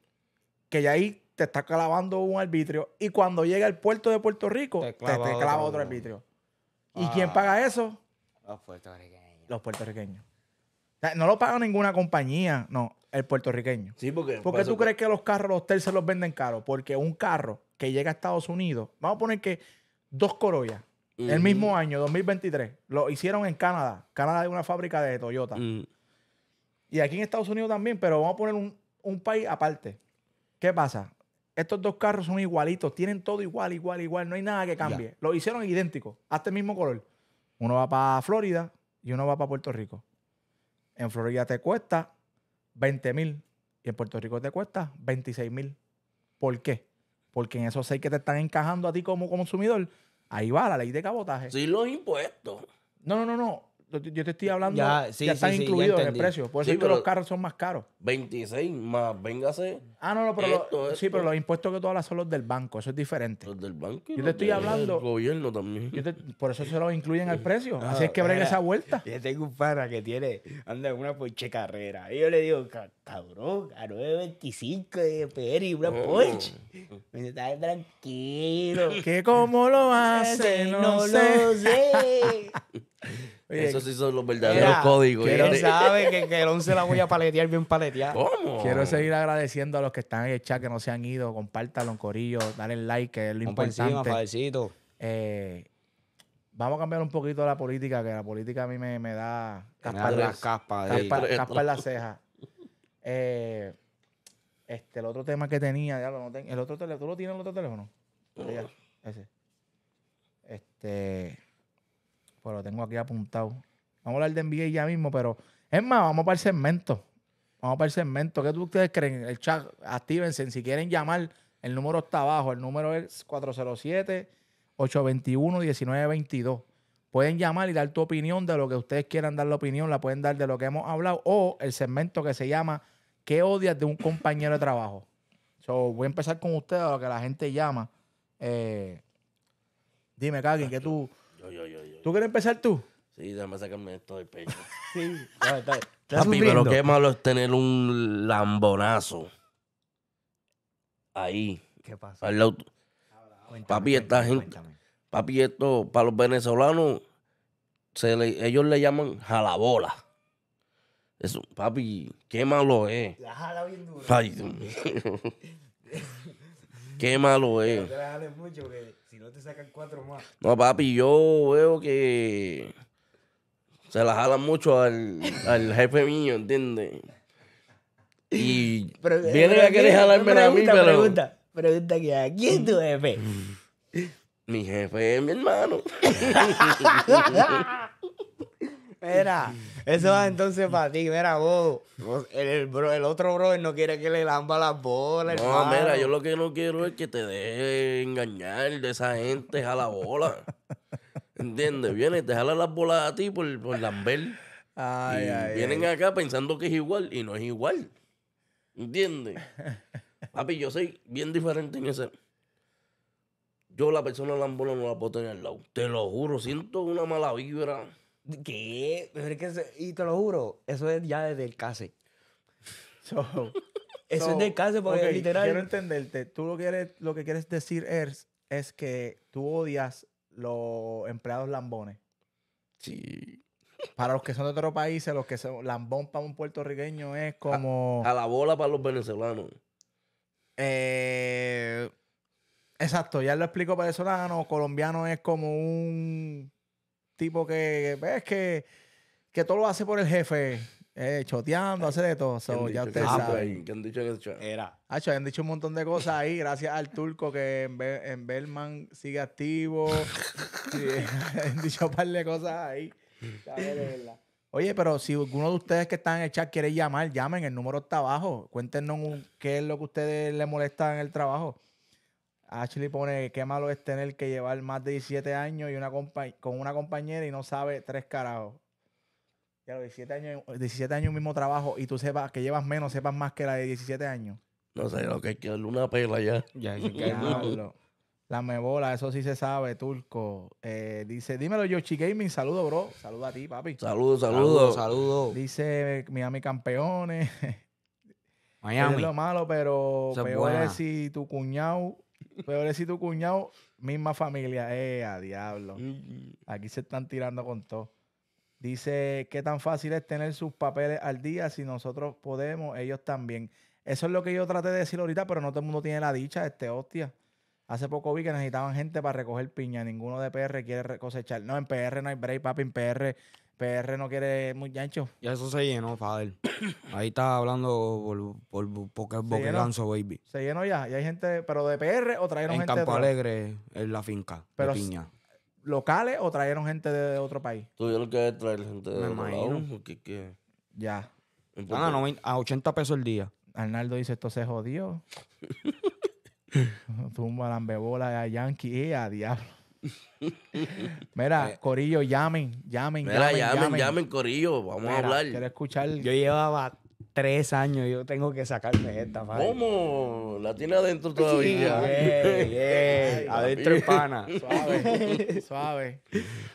que ya ahí te está clavando un arbitrio, y cuando llega al puerto de Puerto Rico, te, clava, otro arbitrio. ¿Y quién ah. paga eso? Los puertorriqueños. Los puertorriqueños. no lo paga ninguna compañía, no, el puertorriqueño. Sí, porque. ¿Por qué tú crees que los carros, los terceros los venden caros? Porque un carro que llega a Estados Unidos, vamos a poner que dos Corollas, el mismo año, 2023, lo hicieron en Canadá. Canadá es una fábrica de Toyota. Y aquí en Estados Unidos también, pero vamos a poner un, país aparte. ¿Qué pasa? Estos dos carros son igualitos, tienen todo igual, igual, igual, no hay nada que cambie. Lo hicieron idéntico, hasta el este mismo color. Uno va para Florida y uno va para Puerto Rico. En Florida te cuesta 20 mil y en Puerto Rico te cuesta 26 mil. ¿Por qué? Porque en esos seis que te están encajando a ti como consumidor, ahí va la ley de cabotaje. Sin los impuestos. No, no, no, no. Yo te estoy hablando, ya, están incluidos en el precio. Por eso que los carros son más caros. 26 más, véngase. Ah, no, pero, sí, pero los impuestos que tú hablas son los del banco. Eso es diferente. Los del banco. Yo te estoy hablando. El gobierno también. por eso se los incluyen al precio. Así ah, es que brega esa vuelta. Yo tengo un pana que tiene, anda una Porsche carrera. Y yo le digo, cabrón, a 925 de y una ah. Porsche. Me dice, tranquilo. ¿Qué cómo lo hace, no, lo sé. Eso sí son los verdaderos códigos. Pero ¿eh? sabe que, que el 11 la voy a paletear bien paletear. ¿Cómo? Quiero seguir agradeciendo a los que están en el chat que no se han ido. Compártanlo, corillo, dale like, que es lo importante. eh, vamos a cambiar un poquito la política, que la política a mí me, me da caspar las caspas. Caspar las cejas. Eh, este, el otro tema que tenía, El otro teléfono, ¿tú lo tienes el otro teléfono? Ese. Este. Pues lo tengo aquí apuntado. Vamos a hablar de NBA ya mismo, pero es más, vamos para el segmento. Vamos para el segmento. ¿Qué tú, ustedes creen? El chat, actívense. Si quieren llamar, el número está abajo. El número es 407-821-1922. Pueden llamar y dar tu opinión de lo que ustedes quieran dar la opinión. La pueden dar de lo que hemos hablado. O el segmento que se llama ¿Qué odias de un compañero de trabajo? voy a empezar con ustedes, a lo que la gente llama. Eh, dime, Kaki, que tú, ¿Tú quieres empezar tú? Sí, déjame sacarme esto del pecho. sí, Papi, pero qué malo es tener un lambonazo ahí. ¿Qué pasa? papi, esta gente. Papi, esto para los venezolanos, ellos le llaman jalabola. Eso, papi, qué malo es. La jala bien qué malo es. mucho, que si no te sacan cuatro más. No, papi, yo veo que se la jalan mucho al, al jefe mío, ¿entiendes? Y pero, eh, a querer jalarme a mí, pero... Pregunta, pregunta que ¿a quién tu jefe? Mi jefe es mi hermano. Mira, eso va entonces para ti, mira, vos. el, otro brother no quiere que le lamba las bolas. No, mira, yo lo que no quiero es que te deje engañar de esa gente a la bola. ¿Entiendes? Viene y te jala las bolas a ti por, por lamber. Ay, y ay, vienen acá pensando que es igual y no es igual. ¿Entiendes? Papi, yo soy bien diferente en ese. Yo la persona la bola no la puedo tener al lado. Te lo juro, siento una mala vibra. ¿Qué? y te lo juro, eso es ya desde el case. Eso es del case porque literal- Quiero entenderte. Tú lo, quieres, lo que quieres decir es, es que tú odias los empleados lambones. Sí. Para los que son de otros países, los que son lambón para un puertorriqueño es como. A la bola para los venezolanos. eh, exacto, ya lo explico venezolano. Colombiano es como un tipo que ves pues, que, que todo lo hace por el jefe. Eh, choteando, hace de todo. ya usted sabe. ¿Qué han dicho que Era. han dicho un montón de cosas ahí. Gracias al turco que en, Be Berman sigue activo. han dicho un par de cosas ahí. Oye, pero si alguno de ustedes que están en el chat quiere llamar, llamen. El número está abajo. Cuéntenos qué es lo que ustedes les molesta en el trabajo. Ashley pone, qué malo es tener que llevar más de 17 años y una con una compañera y no sabe tres carajos. Ya los 17 años, 17 años mismo trabajo y tú sepas que llevas menos, sepas más que la de 17 años. No sé, lo que hay que darle una pela ya. Ya, hay que La mebola, eso sí se sabe, turco. Eh, dice, dímelo, Yoshi Gaming, saludo, bro. Saludo a ti, papi. Saludo, saludo, saludo. Dice Miami Campeones. Miami. Es lo malo, pero peor es si tu cuñado Peor tu cuñado, misma familia. Eh, a diablo. Aquí se están tirando con todo. Dice, qué tan fácil es tener sus papeles al día. Si nosotros podemos, ellos también. Eso es lo que yo traté de decir ahorita, pero no todo el mundo tiene la dicha, este hostia. Hace poco vi que necesitaban gente para recoger piña. Ninguno de PR quiere cosechar. No, en PR no hay break, papi. En PR, PR no quiere muchachos. Y eso se llenó, Fader. Ahí está hablando por, por, baby. Se llenó ya. Y hay gente, pero de PR o trajeron gente. En Campo Alegre, en la finca pero de piña. ¿Locales o trajeron gente de, otro país? Tuvieron que traer gente de Ya. Ah, a 80 pesos el día. Arnaldo dice, esto se jodió. Tumba lambebola a Yankee y eh, a Diablo. Mira, eh, Corillo, llamen, llamen, Mira, llamen, llamen, Corillo, vamos a hablar. Quiero escuchar. Yo llevaba tres años, yo tengo que sacarme esta, madre. ¿Cómo? La tiene adentro todavía. Adentro hispana Suave, suave.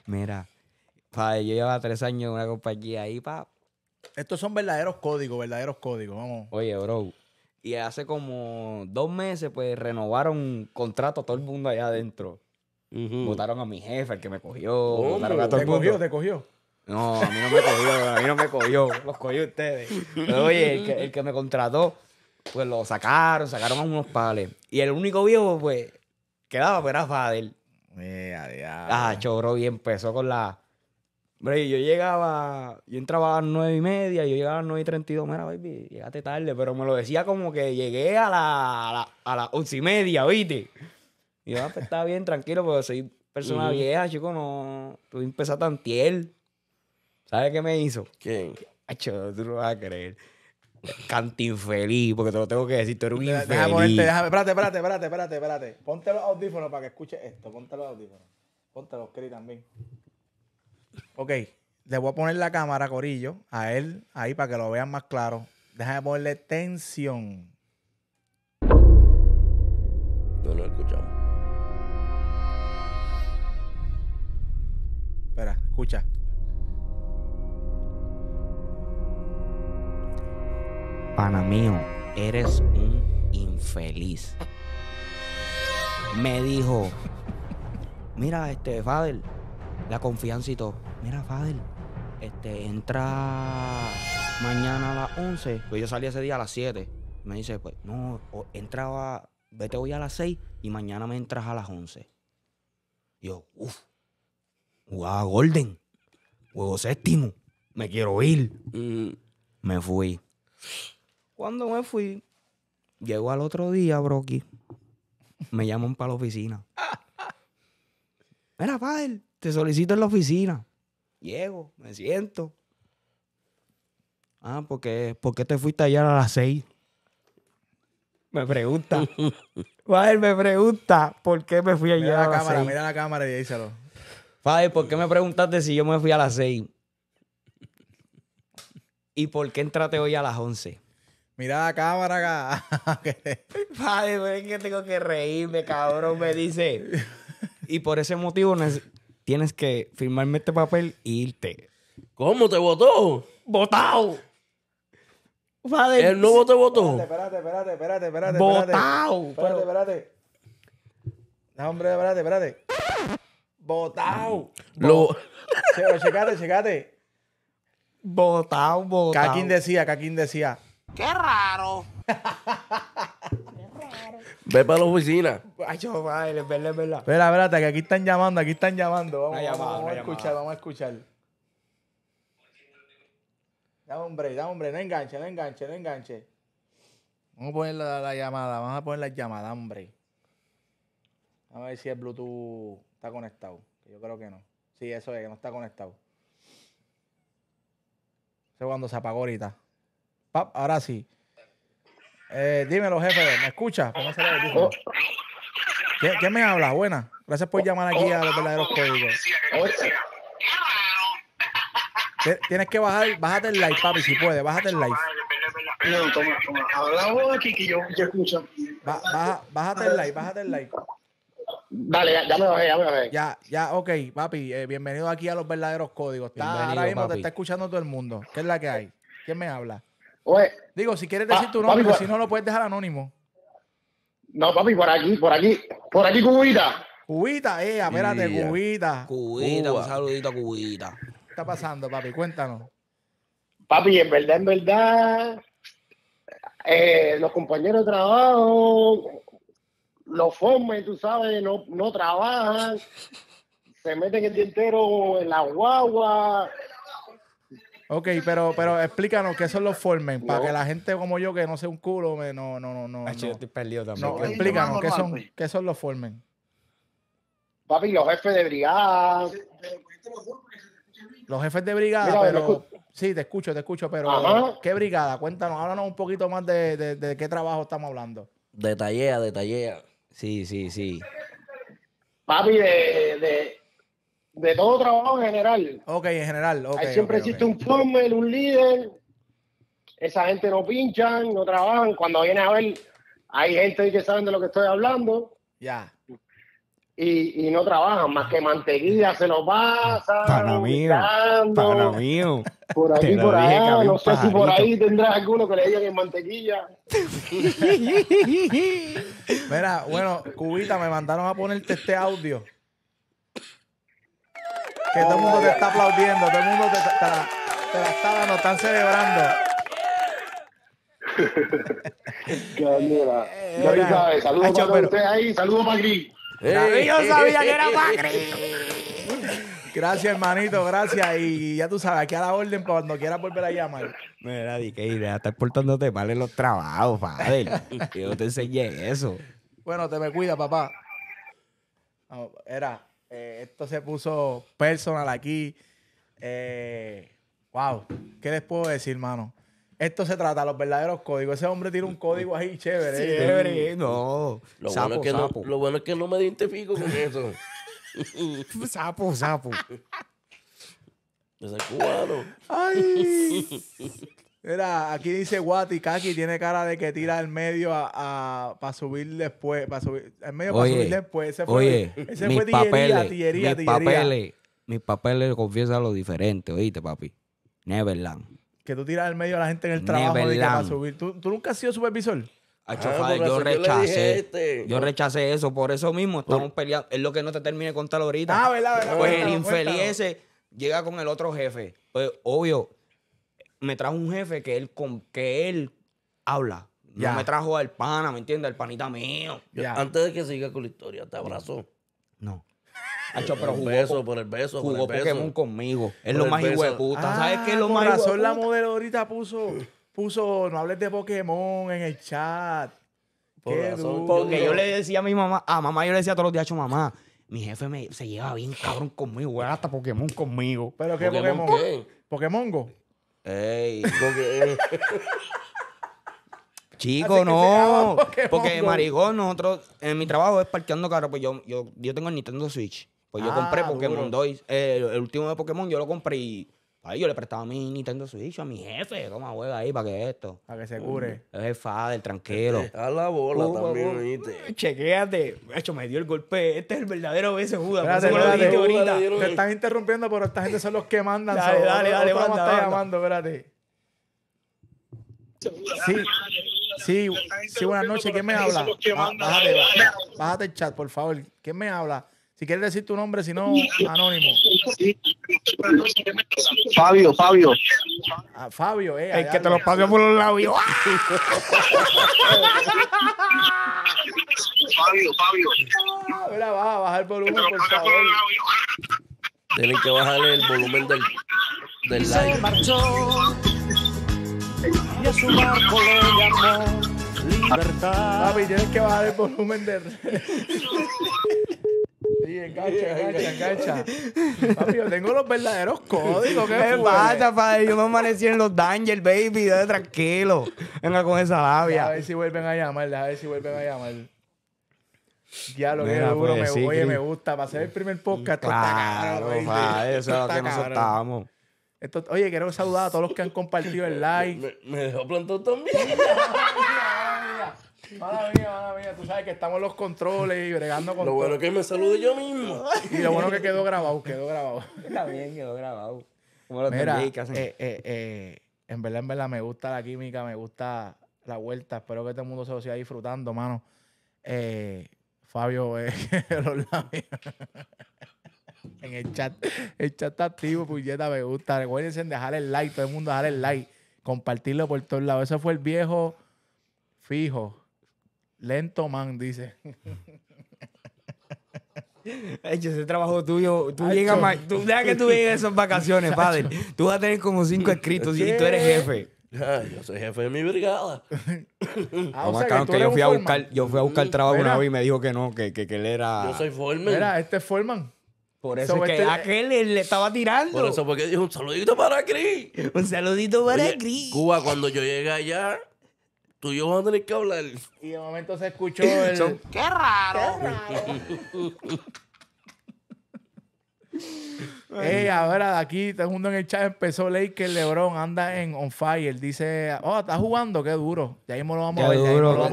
Mira, padre, yo llevaba tres años en una compañía ahí, pa. Estos son verdaderos códigos, verdaderos códigos, vamos. Oye, bro, y hace como dos meses, pues renovaron contrato a todo el mundo allá adentro. Votaron a mi jefe, el que me cogió. ¿Te cogió? ¿Te cogió? No, a mí no me cogió, a mí no me cogió. Los cogió ustedes. Pero, oye, el que, me contrató, pues lo sacaron, sacaron a unos pales. Y el único viejo, pues, quedaba, pues, era Fadel Mira, diablo. Ah, Chorro y empezó con la. Hombre, yo llegaba, yo entraba a las nueve y media, yo llegaba a las nueve y treinta y dos, mira, baby, llegaste tarde, pero me lo decía como que llegué a, a, las once y media, ¿viste? Y yo, ah, pues, estaba bien, tranquilo, porque soy persona vieja, chico, no, tú empezaste tan tiel. ¿Sabes qué me hizo? ¿Quién? Hacho, tú no vas a creer. infeliz, porque te lo tengo que decir, tú eres un infeliz. Déjame ponerte, déjame, espérate, espérate, espérate, espérate, espérate. Ponte los audífonos para que escuche esto, ponte los audífonos. Ponte los Kelly también. Ok, le voy a poner la cámara, Corillo, a él ahí para que lo vean más claro. Deja de ponerle tensión. No lo escuchamos. Espera, escucha. Pana mío, eres un infeliz. Me dijo, mira, este, Fader, la confianza y todo mira, Fadel, este, entra mañana a las 11, pues yo salí ese día a las 7. Me dice, pues, no, entraba, vete hoy a las 6 y mañana me entras a las 11. yo, uff, jugaba Golden, juego séptimo, me quiero ir. Mm. Me fui. Cuando me fui, llego al otro día, Brocky, me llaman para la oficina. Mira, Fadel, te solicito en la oficina. Llego, me siento. Ah, porque, ¿por qué te fuiste ayer a las seis? Me pregunta. Fader me pregunta por qué me fui ayer a la cámara, Mira la cámara y díselo. ¿por qué me preguntaste si yo me fui a las seis? ¿Y por qué entraste hoy a las once? Mira la cámara acá. es que tengo que reírme, cabrón. Me dice. Y por ese motivo tienes que firmarme este papel e irte. ¿Cómo te votó? ¡Votado! ¿El nuevo te votó? Espérate, espérate, espérate, espérate. ¡Votado! Espérate, espérate. No, hombre, espérate, espérate. ¡Votado! Lo... Checate, checate. Votado, votado. Kakin decía, Caquín decía. ¡Qué raro! Ve para la oficina. Ay, yo, es verdad, es verdad. Espera, espérate, que aquí están llamando, aquí están llamando. Vamos, a escuchar, vamos a escuchar. Ya, hombre, ya, hombre, no enganche, no enganche, no enganche. Vamos a poner la, llamada, vamos a poner la llamada, hombre. A ver si el Bluetooth está conectado. Yo creo que no. Sí, eso es, que no está conectado. Eso cuando se apagó ahorita. Pap, ahora sí. Eh, dímelo, jefe, ¿me escucha? Oh. ¿Quién ¿Qué, me habla? Buena. Gracias por llamar aquí a los verdaderos códigos. Tienes que bajar, bájate el like, papi, si puedes, bájate el like. aquí que yo, yo escucho. bájate el like, bájate el like. Vale, ya, me bajé, ya me bajé. Ya, ya, ok, papi, eh, bienvenido aquí a los verdaderos códigos. ahora mismo te está escuchando todo el mundo. ¿Qué es la que hay? ¿Quién me habla? Digo, si quieres ah, decir tu nombre, si no lo puedes dejar anónimo. No, papi, por aquí, por aquí, por aquí, Cubita. Cubita, eh, espérate, Cubita. Cubita, un saludito a Cubita. ¿Qué está pasando, papi? Cuéntanos. Papi, en verdad, en verdad, eh, los compañeros de trabajo, los formes, tú sabes, no, no trabajan, se meten el día entero en la guagua, Ok, pero, pero explícanos qué son los formen, para que la gente como yo que no sé un culo, me, no, no, no, no. estoy perdido también. explícanos qué son, qué son los formen. Papi, los jefes de brigada. Los jefes de brigada, pero. Sí, te escucho, te escucho, pero. ¿Qué brigada? Cuéntanos, háblanos un poquito más de, qué trabajo estamos hablando. Detallea, detallea. Sí, sí, sí. Papi, de de todo trabajo en general. Ok, en general. siempre existe un plumber, un líder. Esa gente no pinchan, no trabajan. Cuando viene a ver, hay gente que sabe de lo que estoy hablando. Ya. Y, no trabajan más que mantequilla, se lo pasa. Para mí. Para mí. Por aquí, por allá. No sé si por ahí tendrás alguno que le digan en mantequilla. Mira, bueno, Cubita, me mandaron a ponerte este audio que todo el mundo te está aplaudiendo, todo el mundo te, la, te la está dando, están celebrando. Qué Ya sabes, saludos para ahí, saludos Magri. Yo sabía que era Macri. Gracias, hermanito, gracias. Y ya tú sabes, aquí a la orden para cuando quieras volver a llamar. Mira, di que idea, estás portándote mal los trabajos, padre. Yo te enseñé eso. Bueno, te me cuida, papá. Era, eh, esto se puso personal aquí. Eh, wow, ¿qué les puedo decir, mano? Esto se trata, de los verdaderos códigos. Ese hombre tiene un código ahí chévere. chévere. No. Lo, bueno es que no. lo bueno es que no me identifico con eso. sapo, sapo. Ese el cubano. Ay. Mira, aquí dice guati Kaki tiene cara de que tira al medio a, a para subir después, para subir, al medio para subir después. Ese fue, oye, ese mis fue papeles, mis Papeles, mis papeles confiesa lo diferente, oíste, papi. Neverland. Que tú tiras al medio a la gente en el trabajo para subir. ¿Tú, nunca has sido supervisor? Ah, yo rechacé. Este. Yo rechacé eso. Por eso mismo estamos peleando. Es lo que no te termine de contar ahorita. Ah, verdad, verdad. Pues el infeliz ese llega con el otro jefe. Pues obvio, me trajo un jefe que él, con, que él habla. No me trajo al pana, ¿me entiendes? Al panita mío. antes de que siga con la historia, te abrazo. No. pero beso, por el beso, jugó por Pokémon conmigo. Es lo más hijo ¿Sabes ah, qué es lo más razón la modelo ahorita puso, puso, no hables de Pokémon en el chat. Porque yo le decía a mi mamá, a mamá yo le decía todos los días, mi mamá, mi jefe se lleva bien cabrón conmigo, hasta Pokémon conmigo. ¿Pero qué Pokémon? ¿Pokémon? ¿Pokémon Go? Ey, porque, eh, Chico, no. Porque, maricón, nosotros, en mi trabajo es parqueando carro pues yo, yo, yo tengo el Nintendo Switch. Pues yo ah, compré Pokémon 2. Eh, el último de Pokémon yo lo compré y Ay, yo le prestaba mi Nintendo Switch a mi jefe. Toma, juega ahí para que esto. Para que se cure. Mm, es el fader, tranquilo. Este, a la bola también, ¿viste? Chequéate. hecho, me dio el golpe. Este es el verdadero BS Judas. Espérate, ahorita. Te están interrumpiendo, pero esta gente son los que mandan. Dale, dale, dale. a estar llamando, espérate. Sí. Sí, sí, buenas noches. ¿Quién me habla? Ah, bájate, bájate el chat, por favor. ¿Quién me habla? Si quieres decir tu nombre, si no, anónimo. Fabio, Fabio. Ah, Fabio, eh. El que te lo pasó por los labios. Fabio, Fabio. A mira, baja, baja el volumen, por favor. Tienen que bajar el volumen del, del live. Se marchó y a su barco le llamó ah, libertad. Papi, tienes que bajar el volumen del... Sí, engancha, engancha, engancha. Papi, yo tengo los verdaderos códigos. ¿Qué me pasa, padre? Yo me amanecí en los Danger, baby. Dale tranquilo. Venga con esa labia. A ver si vuelven a llamar, a ver si vuelven a llamar. Ya lo que duro, pues, me, voy, oye, me gusta. Para el primer podcast, claro, está eso es lo que nos estábamos. oye, quiero saludar a todos los que han compartido el like. Me, dejó plantado también. Mala mía, mala mía. Tú sabes que estamos en los controles y bregando con Lo bueno es que me salude yo mismo. Y lo bueno que quedó grabado, quedó grabado. Está bien, quedó grabado. Mira, eh, eh, eh, en verdad, en verdad, me gusta la química, me gusta la vuelta. Espero que todo el mundo se lo siga disfrutando, mano. Fabio, en el chat. El chat está activo, puñeta, me gusta. Recuérdense en dejar el like, todo el mundo dejar el like. Compartirlo por todos lados. Ese fue el viejo fijo. Lento man, dice. Eche ese trabajo tuyo, tú tú, deja que tú vienes en esas vacaciones, padre. Tú vas a tener como cinco escritos y tú eres jefe. yo soy jefe de mi brigada. Ah, ah, o que, yo, fui a buscar, yo fui a buscar trabajo una vez y me dijo que no, que, que, él era. Yo soy Foreman. Era este es Foreman. Por eso es que este- aquel le estaba tirando. Por eso porque dijo un saludito para Cris. Un saludito para Cris. Cuba, cuando yo llegué allá, yo voy a tener que hablar. Y de momento se escuchó el. ¡Qué raro! Qué raro. ahora de aquí, todo el mundo en el chat empezó el LeBron anda en on fire. Dice, oh, está jugando, qué duro. Ya mismo lo vamos a ver.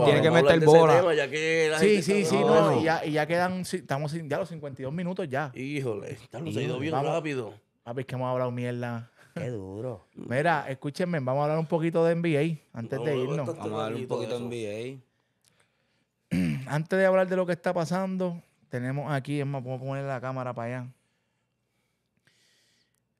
tiene que meter el bola. ya que la sí, gente sí, sí, Y, ya, quedan, estamos ya los 52 minutos ya. Híjole, estamos ido bien rápido. A ver que hemos hablado mierda. Qué duro. Mira, escúchenme, vamos a hablar un poquito de NBA antes de irnos. Vamos a hablar un poquito de NBA. Antes de hablar de lo que está pasando, tenemos aquí, es más, poner la cámara para allá.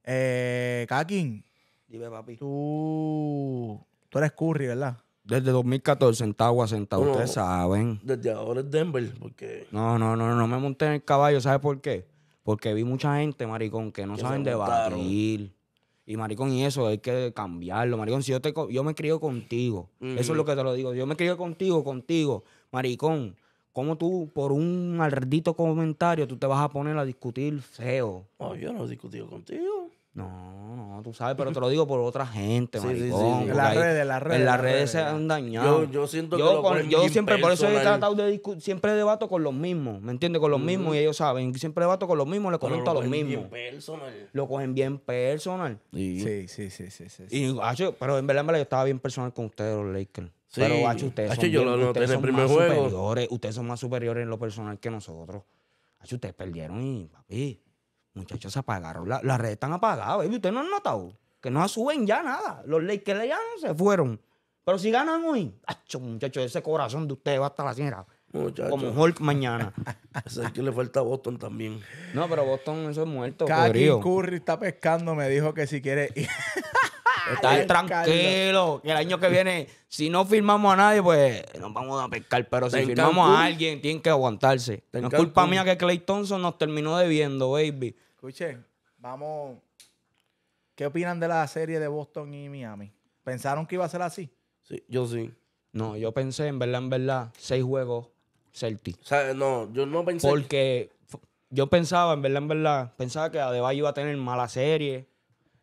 Eh, Kakin. Dime, papi. Tú, eres Curry, ¿verdad? Desde 2014, sentado a sentado, ustedes saben. Desde ahora es Denver, porque... No, no, no, no me monté en el caballo, ¿sabes por qué? Porque vi mucha gente, maricón, que no saben de barril. Y maricón, y eso hay que cambiarlo, maricón. Si yo, te, yo me crío contigo, eso es lo que te lo digo. Yo me crío contigo, contigo, maricón. ¿Cómo tú, por un ardito comentario, tú te vas a poner a discutir feo? Oh, yo no he discutido contigo. No, no, tú sabes, pero te lo digo por otra gente, maricón. Sí, sí, en las redes, las redes. En las redes se han dañado. Yo, yo siento que con, yo siempre, por eso he tratado de discutir, siempre debato con los mismos, ¿me entiendes? Con los mismos y ellos saben. Siempre debato con los mismos, le comento a los mismos. Personal. Lo cogen bien personal. Sí, sí, sí, sí. sí, Y, acho, pero en verdad, yo estaba bien personal con ustedes, los Lakers. Pero, acho, ustedes son, yo lo ustedes son más juego. superiores. Ustedes son más superiores en lo personal que nosotros. Acho, ustedes perdieron y, papi... Muchachos, se apagaron. La, las redes están apagadas, baby. Ustedes no han notado que no suben ya nada. Los que le no se fueron. Pero si ganan hoy, acho, muchachos, ese corazón de ustedes va hasta la sierra. Muchacho. Como Hulk mañana. Sé que le falta a Boston también. No, pero Boston eso es muerto. Kaki Curry está pescando, me dijo que si quiere ir. está tranquilo, que el año que viene, si no firmamos a nadie, pues nos vamos a pescar. Pero si firmamos a alguien, tienen que aguantarse. No es culpa mía que Clay Thompson nos terminó debiendo, baby. Escuche, vamos. ¿Qué opinan de la serie de Boston y Miami? ¿Pensaron que iba a ser así? Sí, yo sí. No, yo pensé, en verdad, en verdad, seis juegos Celtic. no, yo no pensé. Porque yo pensaba, en verdad, en verdad, pensaba que Adebayo iba a tener mala serie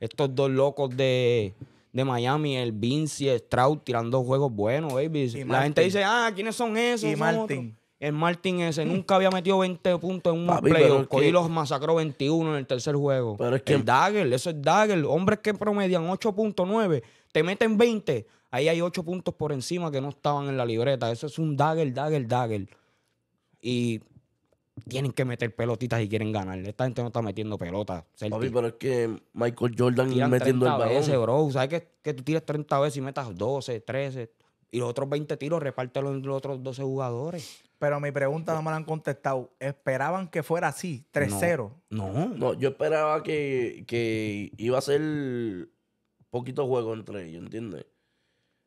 estos dos locos de, Miami, el Vince, el Stroud, tirando juegos buenos, baby. la gente dice, ah, ¿quiénes son esos? Y Martin. El Martin ese nunca había metido 20 puntos en un playoff. Cody los masacró 21 en el tercer juego. Pero es que... El Dagger, eso es Dagger. Hombres que promedian 8.9, te meten 20. Ahí hay 8 puntos por encima que no estaban en la libreta. Eso es un Dagger, Dagger, Dagger. Y tienen que meter pelotitas y quieren ganar. Esta gente no está metiendo pelotas. Papi, pero es que Michael Jordan metiendo el balón. Veces, bro. ¿Sabes que, tú tiras 30 veces y metas 12, 13? Y los otros 20 tiros reparte entre los otros 12 jugadores. Pero mi pregunta no me la han contestado. ¿Esperaban que fuera así, 3-0? No, no, yo esperaba que, iba a ser poquito juego entre ellos, ¿entiendes?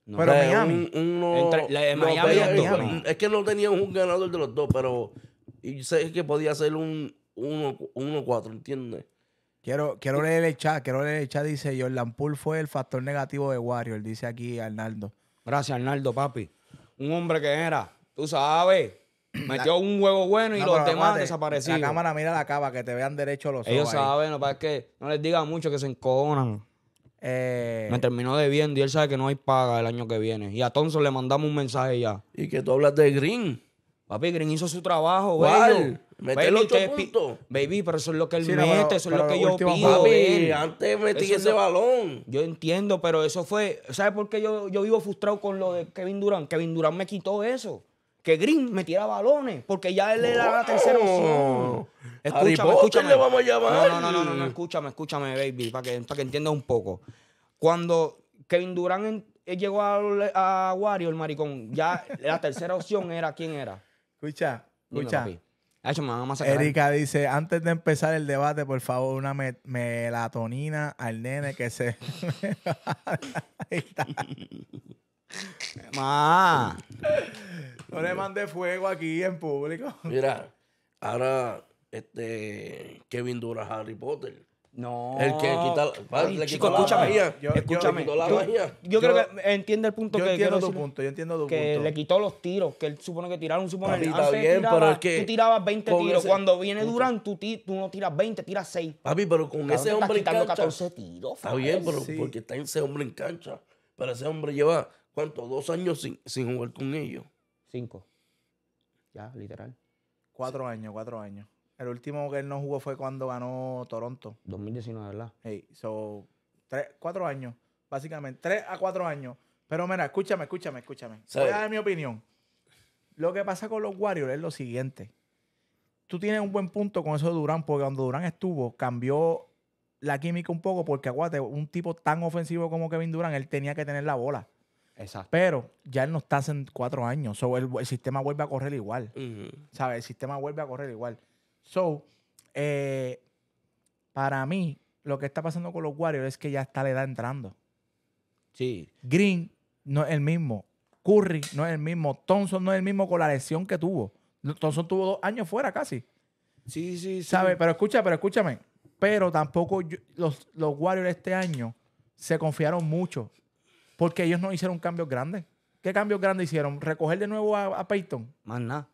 Pero Miami. Miami, es, Miami. es que no tenían un ganador de los dos, pero y sé que podía ser un 1-4, ¿entiendes? Quiero, quiero leer el chat, quiero leer el chat, dice el Poole fue el factor negativo de Warrior, dice aquí Arnaldo. Gracias, Arnaldo, papi. Un hombre que era, tú sabes, metió un huevo bueno y los demás desaparecieron. La cámara mira la cava, que te vean derecho los ojos. Ellos saben, no, para que no les diga mucho que se enconan eh, Me terminó bien, y él sabe que no hay paga el año que viene. Y a Thompson le mandamos un mensaje ya. Y que tú hablas de Green. Papi, Green hizo su trabajo, güey. Mete los ocho puntos. Baby, pero eso es lo que él mete, eso es lo que yo pido. Papi, antes metí ese balón. Yo entiendo, pero eso fue. ¿Sabes por qué yo, yo vivo frustrado con lo de Kevin Durant? Kevin Durant me quitó eso. Que Green metiera balones, porque ya él era la tercera opción. Escúchame, escúchame. Le vamos a llamar. No, no, no, no, escúchame, escúchame, baby, para que, para que entiendas un poco. Cuando Kevin Durant llegó a, a Wario, el maricón, ya la tercera opción era quién era. Escucha, escucha. Ah, Erika dice, antes de empezar el debate, por favor, una melatonina al nene que se... Ahí está. Ah. No le mande fuego aquí en público. Mira, ahora este Kevin Dura Harry Potter. No. El que quita la, Chico, escúchame, Yo, escúchame. yo, creo que entiende el punto que entiendo yo entiendo que le quitó los tiros que él supone que tiraron, supone que tú tirabas 20 tiros, cuando viene Durán tú, no tiras 20, tiras 6. Papi, pero con ese hombre estás en 14 tiros. Está bien, pero porque está ese hombre en cancha, pero ese hombre lleva cuánto, dos años sin, sin jugar con ellos. Cinco. Ya, literal. Cuatro años, cuatro años. El último que él no jugó fue cuando ganó Toronto. 2019, ¿verdad? Sí, so, cuatro años, básicamente. Tres a cuatro años. Pero mira, escúchame, escúchame, escúchame. Voy a dar mi opinión. Lo que pasa con los Warriors es lo siguiente. Tú tienes un buen punto con eso de Durán, porque cuando Durán estuvo, cambió la química un poco, porque aguate, un tipo tan ofensivo como Kevin Durán, él tenía que tener la bola. Exacto. Pero ya él no está hace cuatro años. el, sistema vuelve a correr igual. ¿Sabes? El sistema vuelve a correr igual. So, eh, para mí, lo que está pasando con los Warriors es que ya está la edad entrando. Sí. Green no es el mismo. Curry no es el mismo. Thompson no es el mismo con la lesión que tuvo. Thompson tuvo dos años fuera casi. Sí, sí, sí. ¿Sabes? Pero escucha, pero escúchame. Pero tampoco los, los Warriors este año se confiaron mucho porque ellos no hicieron cambios grandes. ¿Qué cambios grandes hicieron? ¿Recoger de nuevo a, a Payton? Más nada.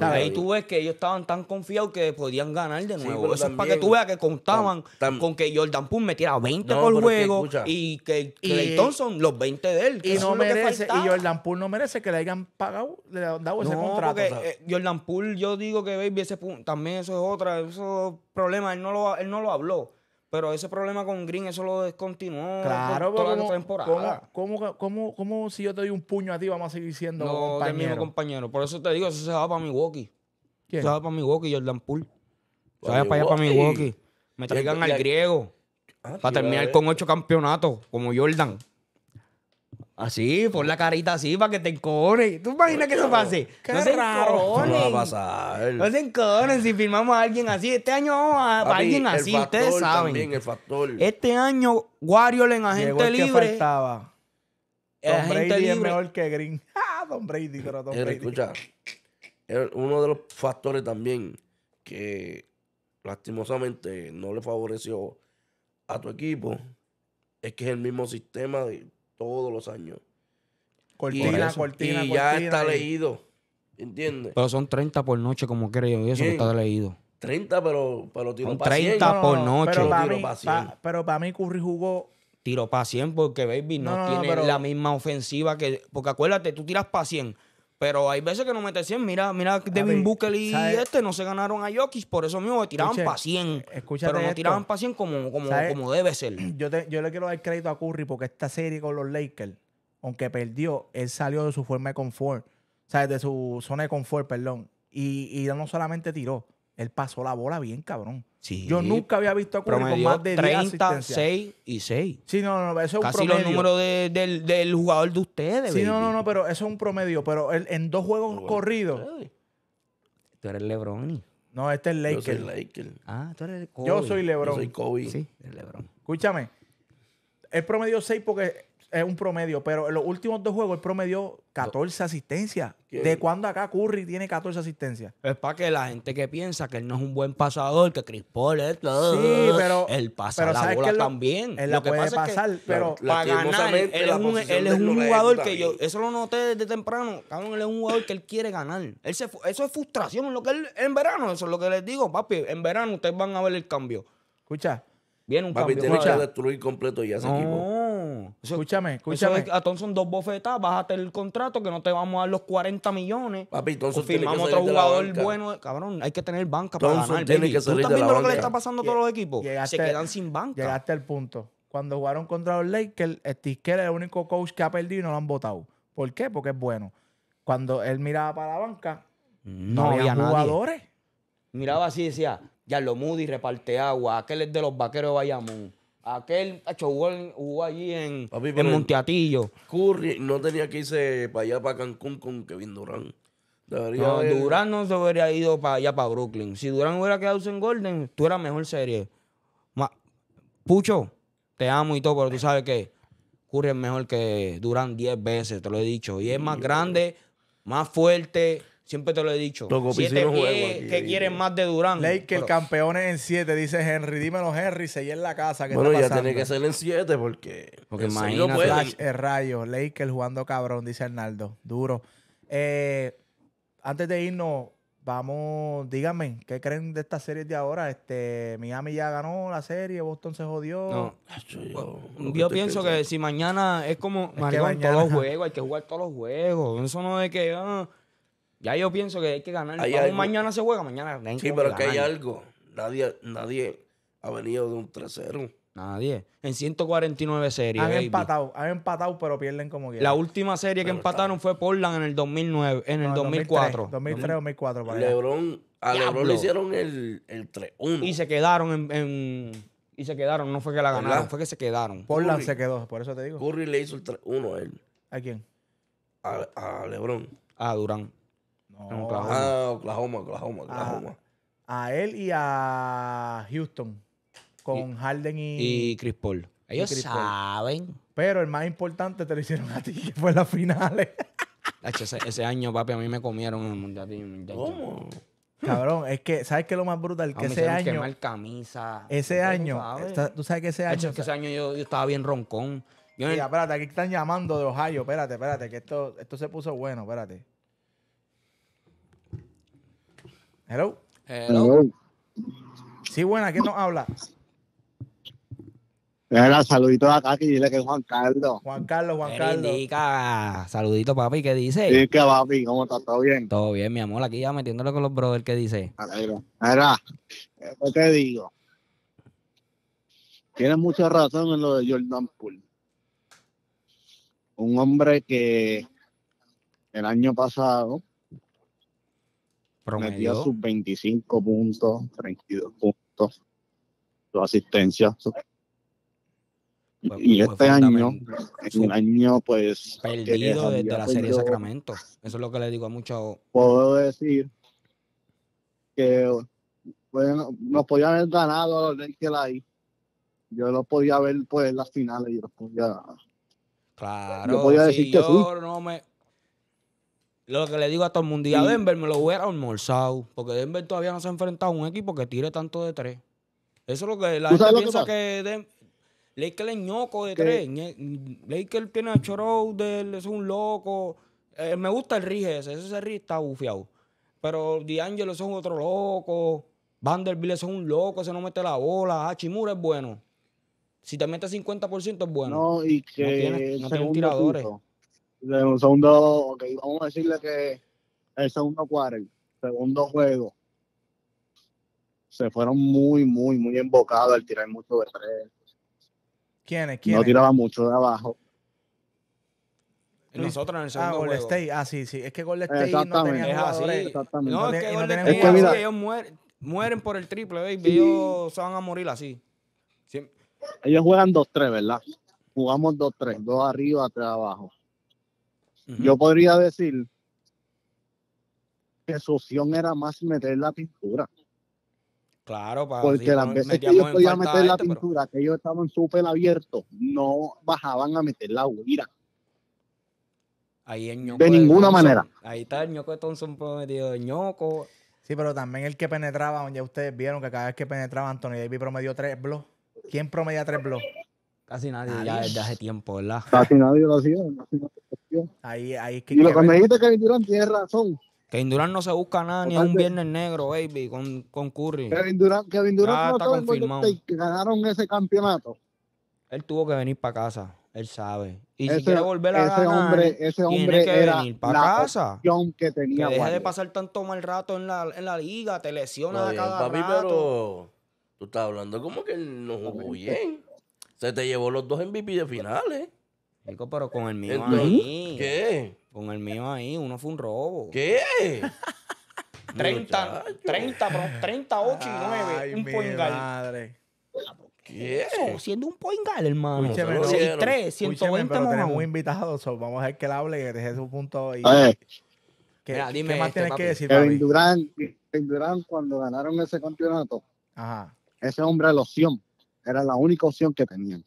Ahí tú ves que ellos estaban tan confiados que podían ganar de nuevo. Eso es para que tú veas que contaban con que Jordan Poole metiera 20 por juego y que Clay Thompson los 20 de él. y, no merece, y Jordan Poole no merece que le hayan pagado, le hayan dado ese contrato. Porque, eh, Jordan Poole, yo digo que baby, ese, también eso es otra, eso problema, él no lo, él no lo habló. Pero ese problema con Green, eso lo descontinuó claro, toda la temporada. ¿cómo, cómo, cómo, si yo te doy un puño a ti vamos a seguir siendo no, compañero? mismo compañero. Por eso te digo, eso se va para Milwaukee. ¿Quién? Se va para Milwaukee, Jordan Poole. Se va para allá para Milwaukee. Me traigan al griego. Ah, para terminar con ocho campeonatos, como Jordan. Así, pon la carita así para que te encojones. ¿Tú imaginas que eso pase? Qué no se raro. No va a pasar. No se encojones si firmamos a alguien así. Este año vamos a, alguien así, ustedes saben. También, el factor. Este año, Wario en agente Llegó el libre. Que faltaba. Don Brady libre. es mejor que Green. Ah, Don Brady, pero Don Brady. Escucha, uno de los factores también que lastimosamente no le favoreció a tu equipo es que es el mismo sistema de todos los años. Cortina, cortina, Y ya está leído. ¿Entiendes? Pero son 30 por noche, como creo, yo, eso que está leído. 30, pero, tiro son 30 por noche. Pero para, mí, pero mí Curry jugó... Tiro para 100 porque Baby no, tiene la misma ofensiva que... Porque acuérdate, tú tiras para 100 pero hay veces que no mete 100. Mira, mira Devin Booker y este no se ganaron a Jokic. Por eso mismo tiraban para 100. Pero no tiraban para 100 como, como, debe ser. Yo, le quiero dar crédito a Curry porque esta serie con los Lakers, aunque perdió, él salió de su forma de confort. O sea, de su zona de confort, perdón. Y, y no solamente tiró él pasó la bola bien, cabrón. Yo nunca había visto a Curry con más de 30, 6 y 6. Sí, no, no, eso es Casi un promedio. los números del, del, jugador de ustedes. Sí, no, no, no, pero eso es un promedio. Pero en dos juegos corridos. Tú eres Lebron. No, este es Laker. Yo soy Laker. Ah, tú eres Kobe. Yo soy Lebron. Yo soy Kobe. Sí, el Lebron. Escúchame. Es promedio 6 porque es un promedio, pero en los últimos dos juegos él promedió 14 asistencias. ¿De cuándo acá Curry tiene 14 asistencias? Es para que la gente que piensa que él no es un buen pasador, que Chris Paul es... Sí, pero... Él pasa la bola también. lo que puede pasa pasar, es que, pero... Para ganar, él es un, jugador que yo... Eso lo noté desde temprano. Cabrón, él es un jugador que él quiere ganar. eso es frustración. Lo que él, en verano, eso es lo que les digo, papi. En verano ustedes van a ver el cambio. Escucha. Viene un papi, cambio. Papi, destruir completo ya ese no escúchame, escúchame. a Thompson dos bofetadas, bájate el contrato que no te vamos a dar los 40 millones. Papi, Thompson pues firmamos otro jugador bueno. Cabrón, hay que tener banca para ganar. ¿Tú estás viendo lo que le está pasando a todos los equipos? Se quedan sin banca. Llegaste al punto. Cuando jugaron contra los Lakers, el es el único coach que ha perdido y no lo han votado. ¿Por qué? Porque es bueno. Cuando él miraba para la banca, no, había, jugadores. Miraba así y decía, ya lo Moody reparte agua, aquel es de los vaqueros de Bayamón. Aquel hecho, jugó, allí en, Monteatillo. Curry no tenía que irse para allá, para Cancún con Kevin Durán. no, Durán no se hubiera ido para allá, para Brooklyn. Si Durán hubiera quedado en Golden, tú eras mejor serie. Pucho, te amo y todo, pero tú sabes que Curry es mejor que Durán 10 veces, te lo he dicho. Y es más grande, más fuerte. Siempre te lo he dicho. Toco pues quieren más de Durán. Ley que el campeón es en siete, dice Henry. Dímelo, Henry, seguí en la casa. ¿qué bueno, ya tiene que ser en siete porque. Porque imagínate. Flash, el eh, rayo. el jugando cabrón, dice Arnaldo. Duro. Eh, antes de irnos, vamos, díganme, ¿qué creen de esta serie de ahora? Este, Miami ya ganó la serie, Boston se jodió. Yo, pienso que si mañana es como, es que todos los juegos, hay que jugar todos los juegos. Eso no es que... Ah, ya yo pienso que hay que ganar. mañana se juega, mañana Sí, pero que, hay algo. Nadie, nadie ha venido de un 3-0. Nadie. En 149 series. Han empatado, han empatado, pero pierden como quieran. La última serie que empataron fue Portland en el 2009, en el 2004. 2003, 2004. Para Lebron, a Lebron le hicieron el, el 3-1. Y se quedaron en, Y se quedaron, no fue que la ganaron, fue que se quedaron. Portland se quedó, por eso te digo. Curry le hizo el 3-1 a él. ¿A quién? A, a Lebron. A Durán. Oklahoma. Ah, Oklahoma, A, él y a Houston. Con Harden y, Y Chris Paul. Ellos saben. Pero el más importante te lo hicieron a ti, fue las finales. ese, año, papi, a mí me comieron Cabrón, es que, ¿sabes qué es lo más brutal? Que ese año, camisa. ese año, tú sabes que ese año... ese año yo, estaba bien roncón. espérate, aquí están llamando de Ohio, espérate, espérate, que esto, esto se puso bueno, espérate. Hello. Hello. Sí, buena, ¿quién nos habla? Era, saludito acá, que dile que es Juan Carlos. Juan Carlos, Juan Carlos. Indica. Saludito, papi, ¿qué dice? Sí, que papi, ¿cómo estás? ¿Todo bien? Todo bien, mi amor, aquí ya metiéndolo con los brothers, ¿qué dice? Era, ¿qué te digo? Tienes mucha razón en lo de Jordan Poole. Un hombre que el año pasado Promedió sus 25 puntos, 32 puntos, su asistencia. y este año, es un año pues... Perdido eh, desde la serie Sacramento. Eso es lo que le digo a muchos... Puedo decir que bueno, nos podía haber ganado a los Lakers ahí. Yo no podía ver pues en las finales, yo los podía... Claro, yo podía decir que sí. no me, lo que le digo a todo el mundo, y a Denver me lo hubiera almorzado, porque Denver todavía no se ha enfrentado a un equipo que tire tanto de tres. Eso es lo que la gente piensa que, que Denver, Laker es ñoco de tres. Laker tiene a Schroeder, es un loco. Eh, me gusta el Rige ese, ese Rige está bufiado. Pero D'Angelo es otro loco. Vanderbilt es un loco, se no mete la bola. Hachimura ah, es bueno. Si te metes 50% es bueno. No, y que no, tiradores de un segundo, okay, vamos a decirle que el segundo quarter, segundo juego, se fueron muy, muy, muy embocados al tirar mucho de tres. ¿Quiénes? quién, No tiraba mucho de abajo. Nosotros en el segundo ah, State. Ah, sí, sí. Es que Golden State no tenía es así. No, es que es que ellos mueren, por el triple, baby. Ellos se van a morir así. Ellos juegan 2-3, ¿verdad? Jugamos 2-3. Dos arriba, tres abajo. Yo podría decir que su opción era más meter la pintura. Claro, Porque las veces que yo podía meter la pintura, que ellos estaban súper abiertos, no bajaban a meter la huira. Ahí en de ninguna manera. Ahí está el ñoco de Thompson prometido de ñoco. Sí, pero también el que penetraba, ya ustedes vieron que cada vez que penetraba Antonio David promedió tres blogs. ¿Quién promedia tres blogs? Casi nadie, ya desde hace tiempo, ¿verdad? Casi nadie lo hacía. Ahí, ahí es que y lo que me dijiste que Durant tiene razón. que Durant no se busca nada, ni un viernes negro, baby, con, con Curry. que Durant, que no está confirmado. que ganaron ese campeonato. Él tuvo que venir para casa, él sabe. Y si quiere volver a ganar, hombre, ese hombre tiene que era venir para casa. Que, tenía que deje de pasar tanto mal rato en la, en la liga, te lesiona no, cada papi, rato. pero tú estás hablando como que él no jugó bien. Se te llevó los dos MVP de finales. Rico, pero con el mío ahí. ¿Qué? Con el mío ahí, uno fue un robo. ¿Qué? 30, 30, 38 y 9. un poingal. madre. ¿Qué? Eso, siendo un poingal, hermano. Sí, 3, 120 pero tenemos un invitado. vamos a ver que él hable, y deje su punto. ahí. Eh, ¿Qué, dime ¿qué más este, tienes que decir, Kevin En Durán, cuando ganaron ese campeonato, Ajá. ese hombre loción. Era la única opción que tenían.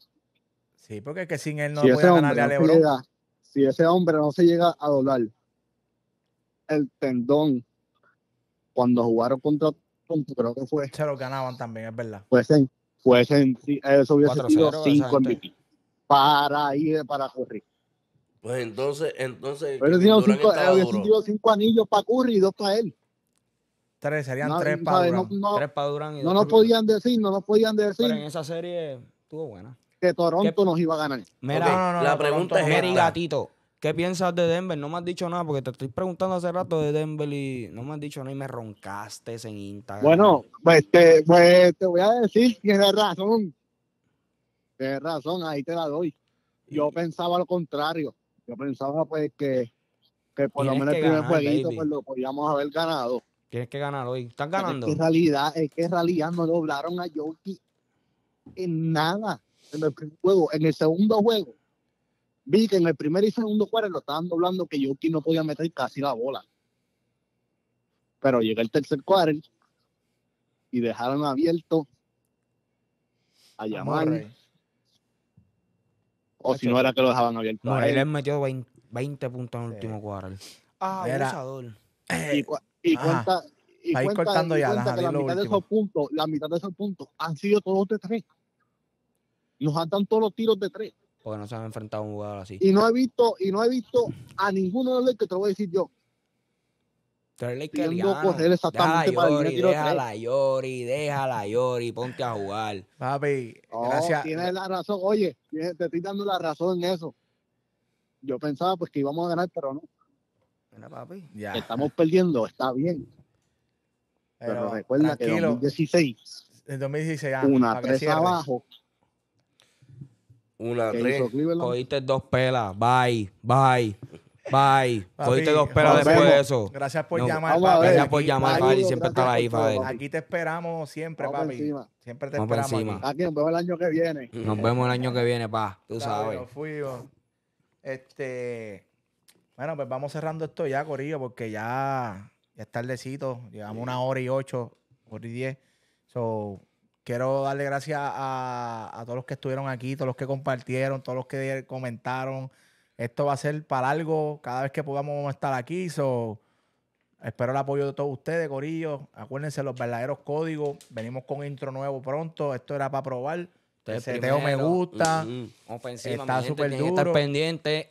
Sí, porque es que sin él no si podía ganarle a LeBron. si ese hombre no se llega a doblar el tendón cuando jugaron contra creo que fue. Se lo ganaban también, es verdad. Pues en, pues en, eso hubiese sido 5 MVP. Para ir para Curry. Pues entonces, entonces. Pero cinco anillos para Curry y dos para él serían tres para No, para no nos podían decir, no nos podían decir. en esa serie estuvo buena. Que Toronto nos iba a ganar. Mira, la pregunta es gatito. ¿Qué piensas de Denver? No me has dicho nada porque te estoy preguntando hace rato de Denver y no me has dicho nada y me roncaste en Instagram. Bueno, pues te, pues voy a decir Tienes razón. Tienes razón, ahí te la doy. Yo pensaba lo contrario. Yo pensaba pues que, que por lo menos el primer jueguito pues lo podíamos haber ganado. Tienes que ganar hoy. Están ganando. en realidad, es que en realidad no doblaron a Yoki en nada en el juego. En el segundo juego, vi que en el primer y segundo cuadro lo estaban doblando que Yoki no podía meter casi la bola. Pero llega el tercer cuadro y dejaron abierto a llamar. O si no era que lo dejaban abierto. él metió 20, 20 puntos en el último cuadro. Ah, abusador. Y cuenta, y ya, que la mitad de esos puntos, la mitad de esos puntos han sido todos de tres. Nos han dado todos los tiros de tres. Porque no se han enfrentado a un jugador así. Y no he visto, y no he visto a ninguno de los que te voy a decir yo. Trele que correr exactamente deja la Yori, déjala Yori, déjala Yori, ponte a jugar. Papi, gracias. Tienes la razón, oye, te estoy dando la razón en eso. Yo pensaba pues que íbamos a ganar, pero no. Estamos perdiendo, está bien. Pero, recuerda que en 2016. 2016, una tres abajo. Una tres. Cogiste dos pelas. Bye, bye. Bye. Oíste dos pelas después de eso. Gracias por llamar, papi. Gracias por llamar, papi. Siempre ahí, papi. Aquí te esperamos siempre, papi. Siempre te esperamos. Aquí. aquí. nos vemos el año que viene. Nos vemos el año que viene, pa. Tú sabes. Este. Bueno, pues vamos cerrando esto ya, Corillo, porque ya, ya es tardecito. Llegamos una hora y ocho, hora y diez. So, quiero darle gracias a, todos los que estuvieron aquí, todos los que compartieron, todos los que comentaron. Esto va a ser para algo cada vez que podamos estar aquí. So, espero el apoyo de todos ustedes, Corillo. Acuérdense los verdaderos códigos. Venimos con intro nuevo pronto. Esto era para probar. El seteo me gusta. Mm, mm. Está súper duro. Estar pendiente.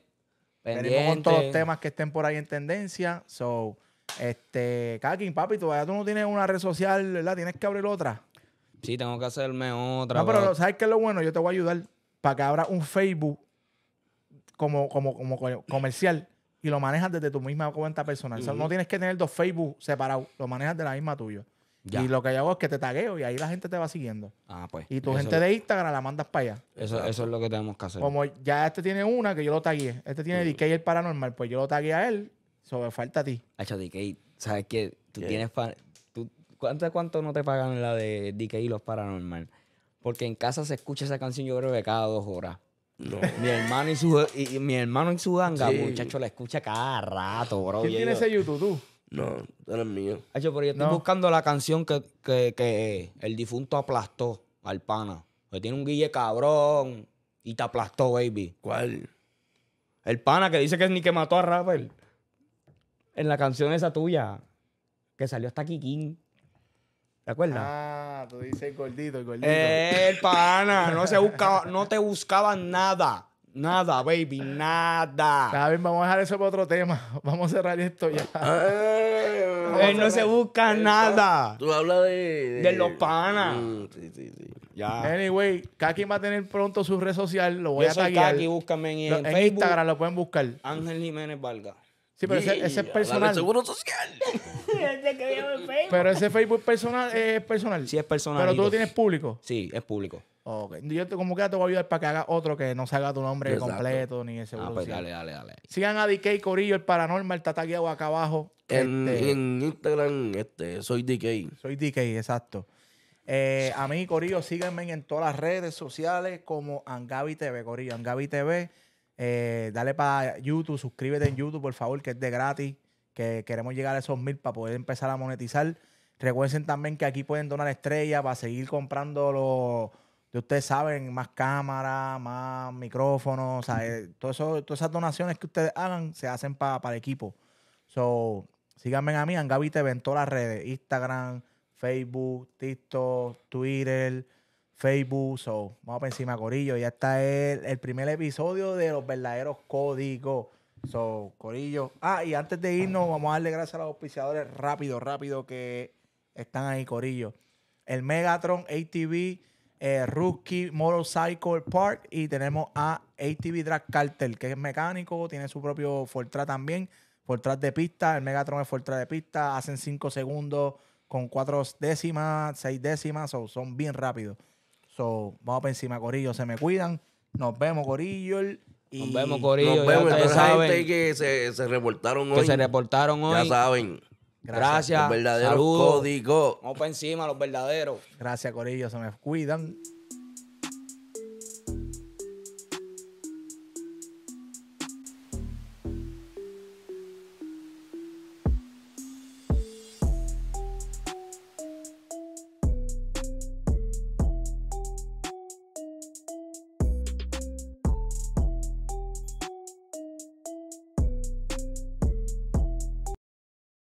Venimos todos los temas que estén por ahí en tendencia. So, este, Kakin, papi, todavía tú no tienes una red social, ¿verdad? Tienes que abrir otra. Sí, tengo que hacerme otra. No, pero ¿sabes qué es lo bueno? Yo te voy a ayudar para que abras un Facebook como, como, como comercial y lo manejas desde tu misma cuenta personal. no tienes que tener dos Facebook separados, lo manejas de la misma tuya. Y lo que yo hago es que te tagueo y ahí la gente te va siguiendo. Ah, pues. Y tu gente de Instagram la mandas para allá. Eso, es lo que tenemos que hacer. Como ya este tiene una que yo lo tagué. Este tiene DK y el paranormal, pues yo lo tagué a él. Sobre falta a ti. Hacho, DK, ¿sabes qué? Tú tienes. Tú... ¿Cuánto, ¿Cuánto no te pagan la de DK y los paranormal? Porque en casa se escucha esa canción, yo creo que cada dos horas. mi hermano y su y, mi hermano y su ganga, muchacho, la escucha cada rato, bro. ¿Quién tiene ese YouTube tú? No, eres mío. pero yo estoy buscando la canción que, el difunto aplastó al pana. Que tiene un guille cabrón y te aplastó, baby. ¿Cuál? El pana que dice que es ni que mató a Rapper. En la canción esa tuya, que salió hasta Kikín. ¿Te acuerdas? Ah, tú dices el gordito, el gordito. El pana, no, se buscaba, no te buscaban nada. Nada, baby, nada. vamos a dejar eso para otro tema. Vamos a cerrar esto ya. no se busca nada. Tú hablas de, de, los panas. Mm, sí, sí, sí. Ya. Anyway, Kaki va a tener pronto su red social. Lo voy a taggear. Kaki, búscame en, en Instagram lo pueden buscar. Ángel Jiménez Valga. Sí, pero ese, es personal. Seguro social. Pero ese Facebook personal es personal. Sí, es personal. Pero tú lo tienes público. Sí, es público. Yo como que te voy a ayudar para que haga otro que no salga tu nombre completo ni ese ah, pues dale, dale, dale. Sigan a DK Corillo, el Paranormal, está tagueado acá abajo. En, este, Instagram, este, soy DK. Soy DK, exacto. Eh, a mí, Corillo, síganme en todas las redes sociales como Angavi TV, Corillo. Angavi TV, eh, dale para YouTube, suscríbete en YouTube, por favor, que es de gratis. Que queremos llegar a esos mil para poder empezar a monetizar. Recuerden también que aquí pueden donar estrellas para seguir comprando los ustedes saben, más cámaras, más micrófonos, o eh, todo todas esas donaciones que ustedes hagan se hacen para el equipo. So, síganme a mí, Angabi TV en todas las redes, Instagram, Facebook, TikTok, Twitter, Facebook, so, vamos para encima, Corillo, ya está el, el primer episodio de los verdaderos códigos. So, Corillo. Ah, y antes de irnos, vamos a darle gracias a los auspiciadores rápido, rápido que están ahí, Corillo. El Megatron ATV eh, Rookie Motorcycle Park y tenemos a ATV Drag Cartel, que es mecánico, tiene su propio Fortra también, Fortra de pista, el Megatron es Fortra de pista, hacen 5 segundos con 4 décimas, 6 décimas, son bien rápidos. So, vamos para encima, Corillo, se me cuidan. Nos vemos, Corillo. Y nos vemos, Corillo. ya saben. que se, reportaron Que se reportaron hoy. Ya saben. Gracias. Los códigos. Vamos para encima, los verdaderos. Gracias, Corillo. Se me cuidan.